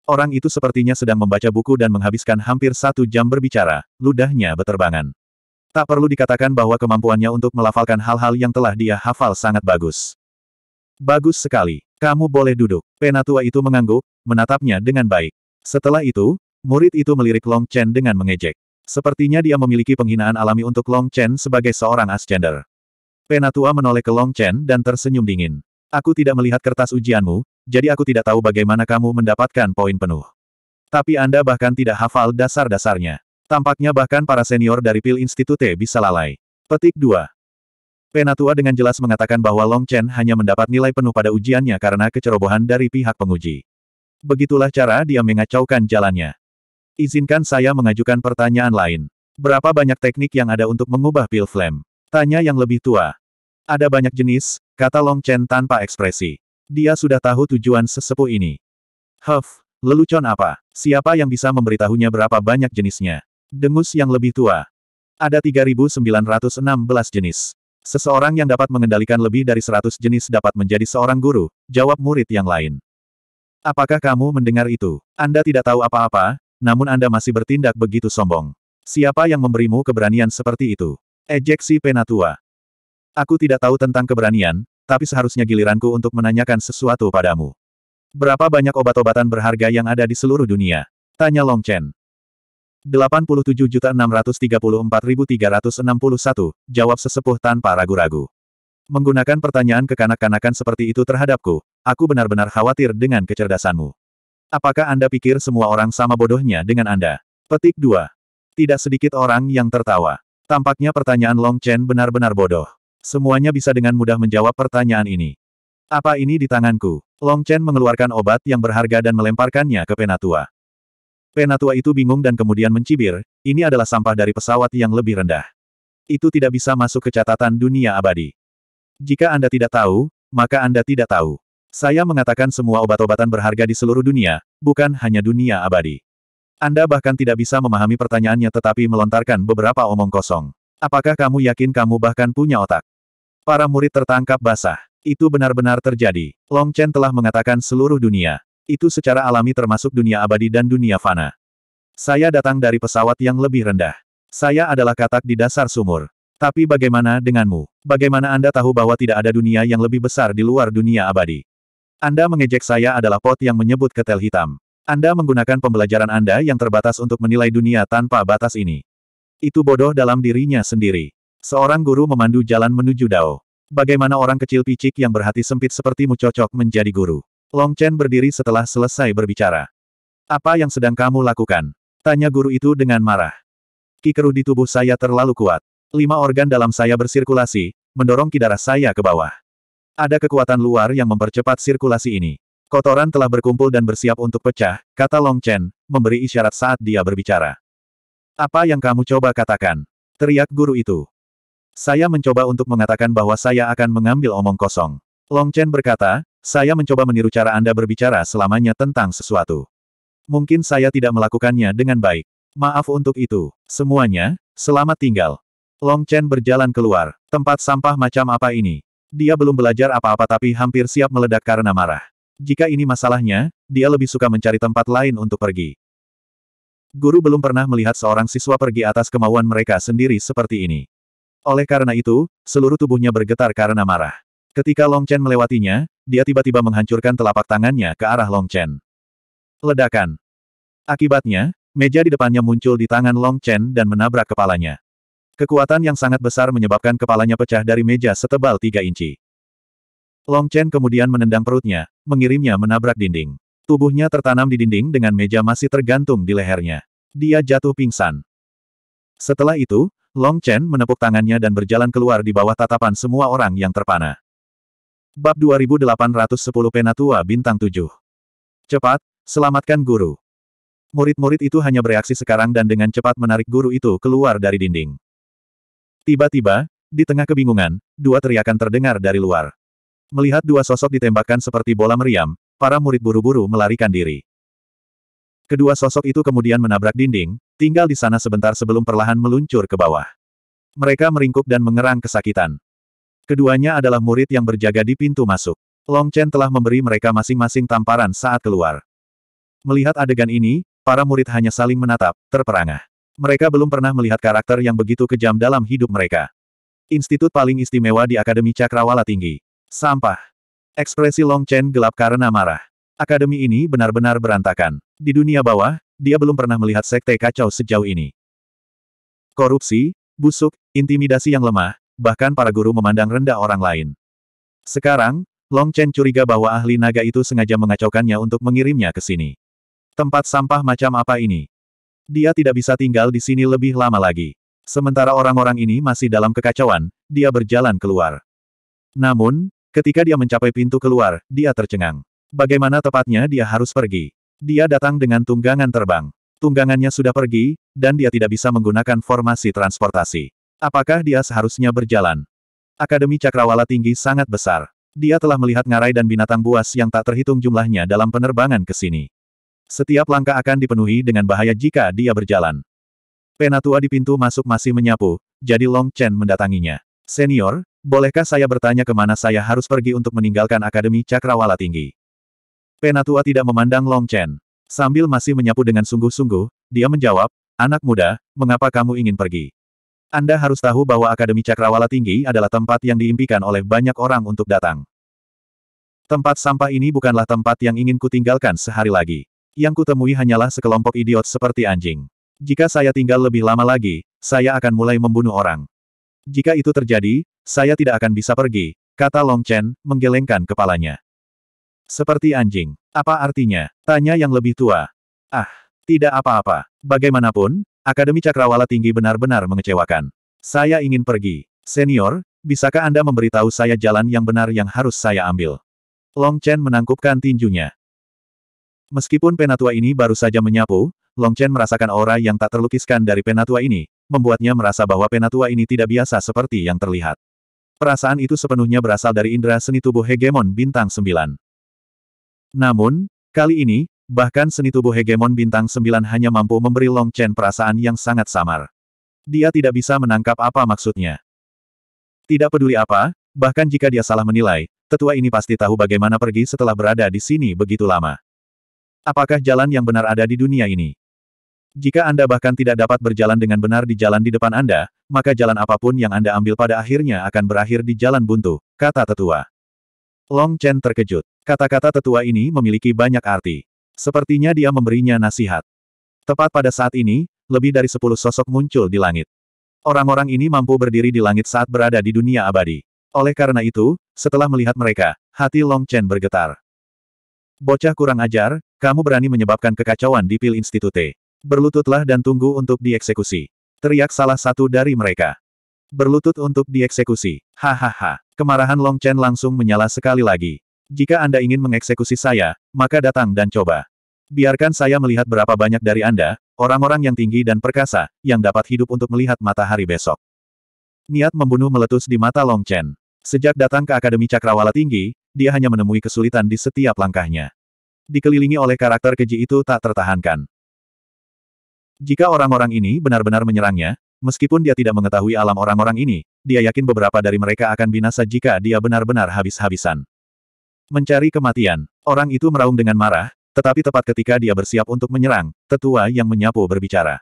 Orang itu sepertinya sedang membaca buku dan menghabiskan hampir satu jam berbicara, ludahnya beterbangan. Tak perlu dikatakan bahwa kemampuannya untuk melafalkan hal-hal yang telah dia hafal sangat bagus. Bagus sekali. Kamu boleh duduk. Penatua itu mengangguk, menatapnya dengan baik. Setelah itu, murid itu melirik Long Chen dengan mengejek. Sepertinya dia memiliki penghinaan alami untuk Long Chen sebagai seorang ascender. Penatua menoleh ke Long Chen dan tersenyum dingin. Aku tidak melihat kertas ujianmu, jadi aku tidak tahu bagaimana kamu mendapatkan poin penuh. Tapi Anda bahkan tidak hafal dasar-dasarnya. Tampaknya bahkan para senior dari Pil Institute bisa lalai. Petik 2. Penatua dengan jelas mengatakan bahwa Long Chen hanya mendapat nilai penuh pada ujiannya karena kecerobohan dari pihak penguji. Begitulah cara dia mengacaukan jalannya. Izinkan saya mengajukan pertanyaan lain. Berapa banyak teknik yang ada untuk mengubah pil flame? Tanya yang lebih tua. Ada banyak jenis, Kata Long Chen tanpa ekspresi. Dia sudah tahu tujuan sesepuh ini. Huff, lelucon apa? Siapa yang bisa memberitahunya berapa banyak jenisnya? Dengus yang lebih tua. Ada 3916 jenis. Seseorang yang dapat mengendalikan lebih dari 100 jenis dapat menjadi seorang guru, jawab murid yang lain. Apakah kamu mendengar itu? Anda tidak tahu apa-apa, namun Anda masih bertindak begitu sombong. Siapa yang memberimu keberanian seperti itu? Ejeksi Penatua. Aku tidak tahu tentang keberanian, tapi seharusnya giliranku untuk menanyakan sesuatu padamu. Berapa banyak obat-obatan berharga yang ada di seluruh dunia? Tanya Long Chen. 87.634.361, jawab sesepuh tanpa ragu-ragu. Menggunakan pertanyaan kekanak-kanakan seperti itu terhadapku, aku benar-benar khawatir dengan kecerdasanmu. Apakah Anda pikir semua orang sama bodohnya dengan Anda? Petik 2. Tidak sedikit orang yang tertawa. Tampaknya pertanyaan Long Chen benar-benar bodoh. Semuanya bisa dengan mudah menjawab pertanyaan ini. Apa ini di tanganku? Long Chen mengeluarkan obat yang berharga dan melemparkannya ke Penatua. Penatua itu bingung dan kemudian mencibir, ini adalah sampah dari pesawat yang lebih rendah. Itu tidak bisa masuk ke catatan dunia abadi. Jika Anda tidak tahu, maka Anda tidak tahu. Saya mengatakan semua obat-obatan berharga di seluruh dunia, bukan hanya dunia abadi. Anda bahkan tidak bisa memahami pertanyaannya tetapi melontarkan beberapa omong kosong. Apakah kamu yakin kamu bahkan punya otak? Para murid tertangkap basah. Itu benar-benar terjadi. Long Chen telah mengatakan seluruh dunia. Itu secara alami termasuk dunia abadi dan dunia fana. Saya datang dari pesawat yang lebih rendah. Saya adalah katak di dasar sumur. Tapi bagaimana denganmu? Bagaimana Anda tahu bahwa tidak ada dunia yang lebih besar di luar dunia abadi? Anda mengejek saya adalah pot yang menyebut ketel hitam. Anda menggunakan pembelajaran Anda yang terbatas untuk menilai dunia tanpa batas ini. Itu bodoh dalam dirinya sendiri. Seorang guru memandu jalan menuju Dao. Bagaimana orang kecil picik yang berhati sempit sepertimu cocok menjadi guru? Long Chen berdiri setelah selesai berbicara. Apa yang sedang kamu lakukan? Tanya guru itu dengan marah. Kikeru di tubuh saya terlalu kuat. Lima organ dalam saya bersirkulasi, mendorong ki darah saya ke bawah. Ada kekuatan luar yang mempercepat sirkulasi ini. Kotoran telah berkumpul dan bersiap untuk pecah, kata Long Chen, memberi isyarat saat dia berbicara. Apa yang kamu coba katakan? Teriak guru itu. Saya mencoba untuk mengatakan bahwa saya akan mengambil omong kosong. Long Chen berkata, saya mencoba meniru cara Anda berbicara selamanya tentang sesuatu. Mungkin saya tidak melakukannya dengan baik. Maaf untuk itu. Semuanya, selamat tinggal. Long Chen berjalan keluar. Tempat sampah macam apa ini? Dia belum belajar apa-apa tapi hampir siap meledak karena marah. Jika ini masalahnya, dia lebih suka mencari tempat lain untuk pergi. Guru belum pernah melihat seorang siswa pergi atas kemauan mereka sendiri seperti ini. Oleh karena itu, seluruh tubuhnya bergetar karena marah. Ketika Long Chen melewatinya, dia tiba-tiba menghancurkan telapak tangannya ke arah Long Chen. Ledakan. Akibatnya, meja di depannya muncul di tangan Long Chen dan menabrak kepalanya. Kekuatan yang sangat besar menyebabkan kepalanya pecah dari meja setebal tiga inci. Long Chen kemudian menendang perutnya, mengirimnya menabrak dinding. Tubuhnya tertanam di dinding dengan meja masih tergantung di lehernya. Dia jatuh pingsan. Setelah itu, Long Chen menepuk tangannya dan berjalan keluar di bawah tatapan semua orang yang terpana. Bab 2810 Penatua Bintang 7 Cepat, selamatkan guru. Murid-murid itu hanya bereaksi sekarang dan dengan cepat menarik guru itu keluar dari dinding. Tiba-tiba, di tengah kebingungan, dua teriakan terdengar dari luar. Melihat dua sosok ditembakkan seperti bola meriam, para murid buru-buru melarikan diri. Kedua sosok itu kemudian menabrak dinding, Tinggal di sana sebentar sebelum perlahan meluncur ke bawah. Mereka meringkuk dan mengerang kesakitan. Keduanya adalah murid yang berjaga di pintu masuk. Long Chen telah memberi mereka masing-masing tamparan saat keluar. Melihat adegan ini, para murid hanya saling menatap, terperangah. Mereka belum pernah melihat karakter yang begitu kejam dalam hidup mereka. Institut paling istimewa di Akademi Cakrawala Tinggi. Sampah. Ekspresi Long Chen gelap karena marah. Akademi ini benar-benar berantakan. Di dunia bawah, dia belum pernah melihat sekte kacau sejauh ini. Korupsi, busuk, intimidasi yang lemah, bahkan para guru memandang rendah orang lain. Sekarang, Long Chen curiga bahwa ahli naga itu sengaja mengacaukannya untuk mengirimnya ke sini. Tempat sampah macam apa ini? Dia tidak bisa tinggal di sini lebih lama lagi. Sementara orang-orang ini masih dalam kekacauan, dia berjalan keluar. Namun, ketika dia mencapai pintu keluar, dia tercengang. Bagaimana tepatnya dia harus pergi? Dia datang dengan tunggangan terbang. Tunggangannya sudah pergi, dan dia tidak bisa menggunakan formasi transportasi. Apakah dia seharusnya berjalan? Akademi Cakrawala Tinggi sangat besar. Dia telah melihat ngarai dan binatang buas yang tak terhitung jumlahnya dalam penerbangan ke sini. Setiap langkah akan dipenuhi dengan bahaya jika dia berjalan. Penatua di pintu masuk masih menyapu, jadi Long Chen mendatanginya. Senior, bolehkah saya bertanya kemana saya harus pergi untuk meninggalkan Akademi Cakrawala Tinggi? Penatua tidak memandang Long Chen. Sambil masih menyapu dengan sungguh-sungguh, dia menjawab, Anak muda, mengapa kamu ingin pergi? Anda harus tahu bahwa Akademi Cakrawala Tinggi adalah tempat yang diimpikan oleh banyak orang untuk datang. Tempat sampah ini bukanlah tempat yang ingin kutinggalkan sehari lagi. Yang kutemui hanyalah sekelompok idiot seperti anjing. Jika saya tinggal lebih lama lagi, saya akan mulai membunuh orang. Jika itu terjadi, saya tidak akan bisa pergi, kata Long Chen, menggelengkan kepalanya. Seperti anjing. Apa artinya? Tanya yang lebih tua. Ah, tidak apa-apa. Bagaimanapun, Akademi Cakrawala Tinggi benar-benar mengecewakan. Saya ingin pergi. Senior, bisakah Anda memberitahu saya jalan yang benar yang harus saya ambil? Long Chen menangkupkan tinjunya. Meskipun penatua ini baru saja menyapu, Long Chen merasakan aura yang tak terlukiskan dari penatua ini, membuatnya merasa bahwa penatua ini tidak biasa seperti yang terlihat. Perasaan itu sepenuhnya berasal dari indera seni tubuh hegemon bintang 9. Namun, kali ini, bahkan seni tubuh hegemon bintang sembilan hanya mampu memberi Long Chen perasaan yang sangat samar. Dia tidak bisa menangkap apa maksudnya. Tidak peduli apa, bahkan jika dia salah menilai, tetua ini pasti tahu bagaimana pergi setelah berada di sini begitu lama. Apakah jalan yang benar ada di dunia ini? Jika Anda bahkan tidak dapat berjalan dengan benar di jalan di depan Anda, maka jalan apapun yang Anda ambil pada akhirnya akan berakhir di jalan buntu, kata tetua. Long Chen terkejut. Kata-kata tetua ini memiliki banyak arti. Sepertinya dia memberinya nasihat. Tepat pada saat ini, lebih dari sepuluh sosok muncul di langit. Orang-orang ini mampu berdiri di langit saat berada di dunia abadi. Oleh karena itu, setelah melihat mereka, hati Long Chen bergetar. Bocah kurang ajar, kamu berani menyebabkan kekacauan di Pil Institute. Berlututlah dan tunggu untuk dieksekusi. Teriak salah satu dari mereka. Berlutut untuk dieksekusi. Hahaha. Kemarahan Long Chen langsung menyala sekali lagi. Jika Anda ingin mengeksekusi saya, maka datang dan coba. Biarkan saya melihat berapa banyak dari Anda, orang-orang yang tinggi dan perkasa, yang dapat hidup untuk melihat matahari besok. Niat membunuh meletus di mata Long Chen. Sejak datang ke Akademi Cakrawala Tinggi, dia hanya menemui kesulitan di setiap langkahnya. Dikelilingi oleh karakter keji itu tak tertahankan. Jika orang-orang ini benar-benar menyerangnya, Meskipun dia tidak mengetahui alam orang-orang ini, dia yakin beberapa dari mereka akan binasa jika dia benar-benar habis-habisan. Mencari kematian, orang itu meraung dengan marah, tetapi tepat ketika dia bersiap untuk menyerang, tetua yang menyapu berbicara.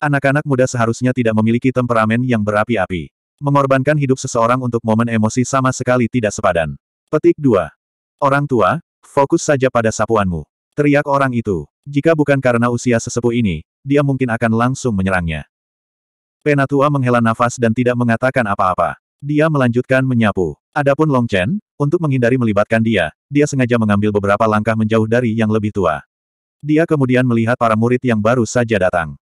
Anak-anak muda seharusnya tidak memiliki temperamen yang berapi-api. Mengorbankan hidup seseorang untuk momen emosi sama sekali tidak sepadan. Petik 2. Orang tua, fokus saja pada sapuanmu. Teriak orang itu. Jika bukan karena usia sesepuh ini, dia mungkin akan langsung menyerangnya. Penatua menghela nafas dan tidak mengatakan apa-apa. Dia melanjutkan menyapu. Adapun Long Chen, untuk menghindari melibatkan dia, dia sengaja mengambil beberapa langkah menjauh dari yang lebih tua. Dia kemudian melihat para murid yang baru saja datang.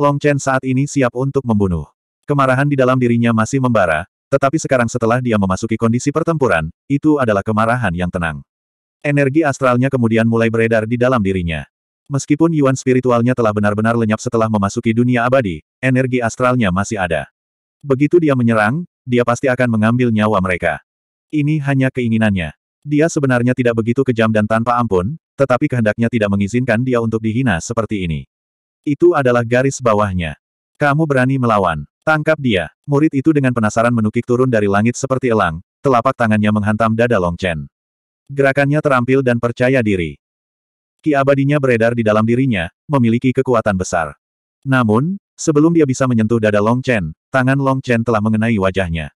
Long Chen saat ini siap untuk membunuh. Kemarahan di dalam dirinya masih membara, tetapi sekarang setelah dia memasuki kondisi pertempuran, itu adalah kemarahan yang tenang. Energi astralnya kemudian mulai beredar di dalam dirinya. Meskipun Yuan spiritualnya telah benar-benar lenyap setelah memasuki dunia abadi, energi astralnya masih ada. Begitu dia menyerang, dia pasti akan mengambil nyawa mereka. Ini hanya keinginannya. Dia sebenarnya tidak begitu kejam dan tanpa ampun, tetapi kehendaknya tidak mengizinkan dia untuk dihina seperti ini. Itu adalah garis bawahnya. Kamu berani melawan. Tangkap dia. Murid itu dengan penasaran menukik turun dari langit seperti elang, telapak tangannya menghantam dada Long Chen. Gerakannya terampil dan percaya diri. Ki abadinya beredar di dalam dirinya, memiliki kekuatan besar. Namun, Sebelum dia bisa menyentuh dada Long Chen, tangan Long Chen telah mengenai wajahnya.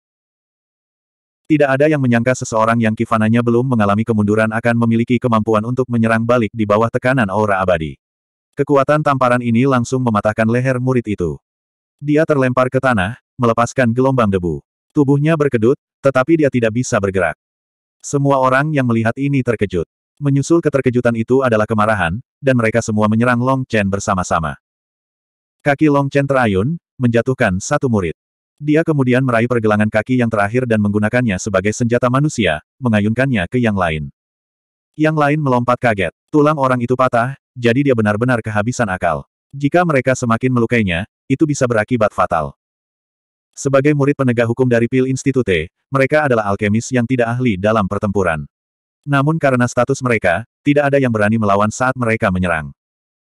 Tidak ada yang menyangka seseorang yang kifananya belum mengalami kemunduran akan memiliki kemampuan untuk menyerang balik di bawah tekanan aura abadi. Kekuatan tamparan ini langsung mematahkan leher murid itu. Dia terlempar ke tanah, melepaskan gelombang debu. Tubuhnya berkedut, tetapi dia tidak bisa bergerak. Semua orang yang melihat ini terkejut. Menyusul keterkejutan itu adalah kemarahan, dan mereka semua menyerang Long Chen bersama-sama. Kaki Long Chen terayun, menjatuhkan satu murid. Dia kemudian meraih pergelangan kaki yang terakhir dan menggunakannya sebagai senjata manusia, mengayunkannya ke yang lain. Yang lain melompat kaget. Tulang orang itu patah, jadi dia benar-benar kehabisan akal. Jika mereka semakin melukainya, itu bisa berakibat fatal. Sebagai murid penegak hukum dari Pil Institute, mereka adalah alkemis yang tidak ahli dalam pertempuran. Namun karena status mereka, tidak ada yang berani melawan saat mereka menyerang.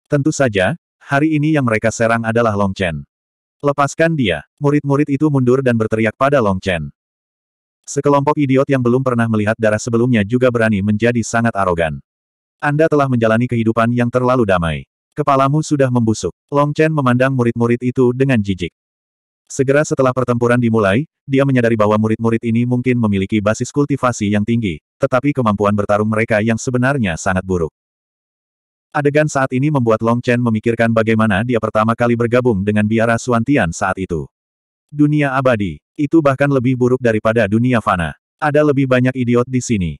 Tentu saja, Hari ini yang mereka serang adalah Long Chen. Lepaskan dia. Murid-murid itu mundur dan berteriak pada Long Chen. Sekelompok idiot yang belum pernah melihat darah sebelumnya juga berani menjadi sangat arogan. Anda telah menjalani kehidupan yang terlalu damai. Kepalamu sudah membusuk. Long Chen memandang murid-murid itu dengan jijik. Segera setelah pertempuran dimulai, dia menyadari bahwa murid-murid ini mungkin memiliki basis kultivasi yang tinggi, tetapi kemampuan bertarung mereka yang sebenarnya sangat buruk. Adegan saat ini membuat Long Chen memikirkan bagaimana dia pertama kali bergabung dengan biara Suantian saat itu. Dunia abadi. Itu bahkan lebih buruk daripada dunia fana. Ada lebih banyak idiot di sini.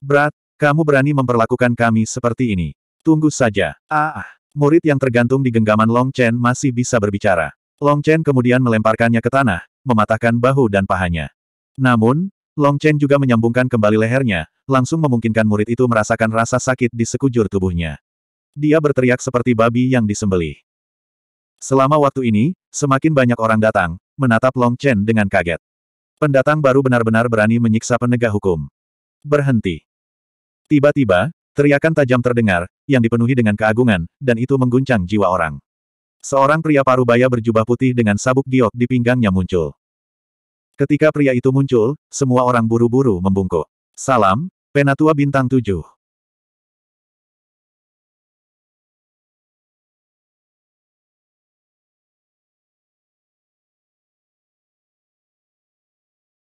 Berat, kamu berani memperlakukan kami seperti ini. Tunggu saja. Ah, ah. murid yang tergantung di genggaman Long Chen masih bisa berbicara. Long Chen kemudian melemparkannya ke tanah, mematahkan bahu dan pahanya. Namun, Long Chen juga menyambungkan kembali lehernya, langsung memungkinkan murid itu merasakan rasa sakit di sekujur tubuhnya. Dia berteriak seperti babi yang disembelih. Selama waktu ini, semakin banyak orang datang, menatap Long Chen dengan kaget. Pendatang baru benar-benar berani menyiksa penegak hukum. Berhenti. Tiba-tiba, teriakan tajam terdengar, yang dipenuhi dengan keagungan, dan itu mengguncang jiwa orang. Seorang pria parubaya berjubah putih dengan sabuk giok di pinggangnya muncul. Ketika pria itu muncul, semua orang buru-buru membungkuk. Salam, Penatua Bintang tujuh.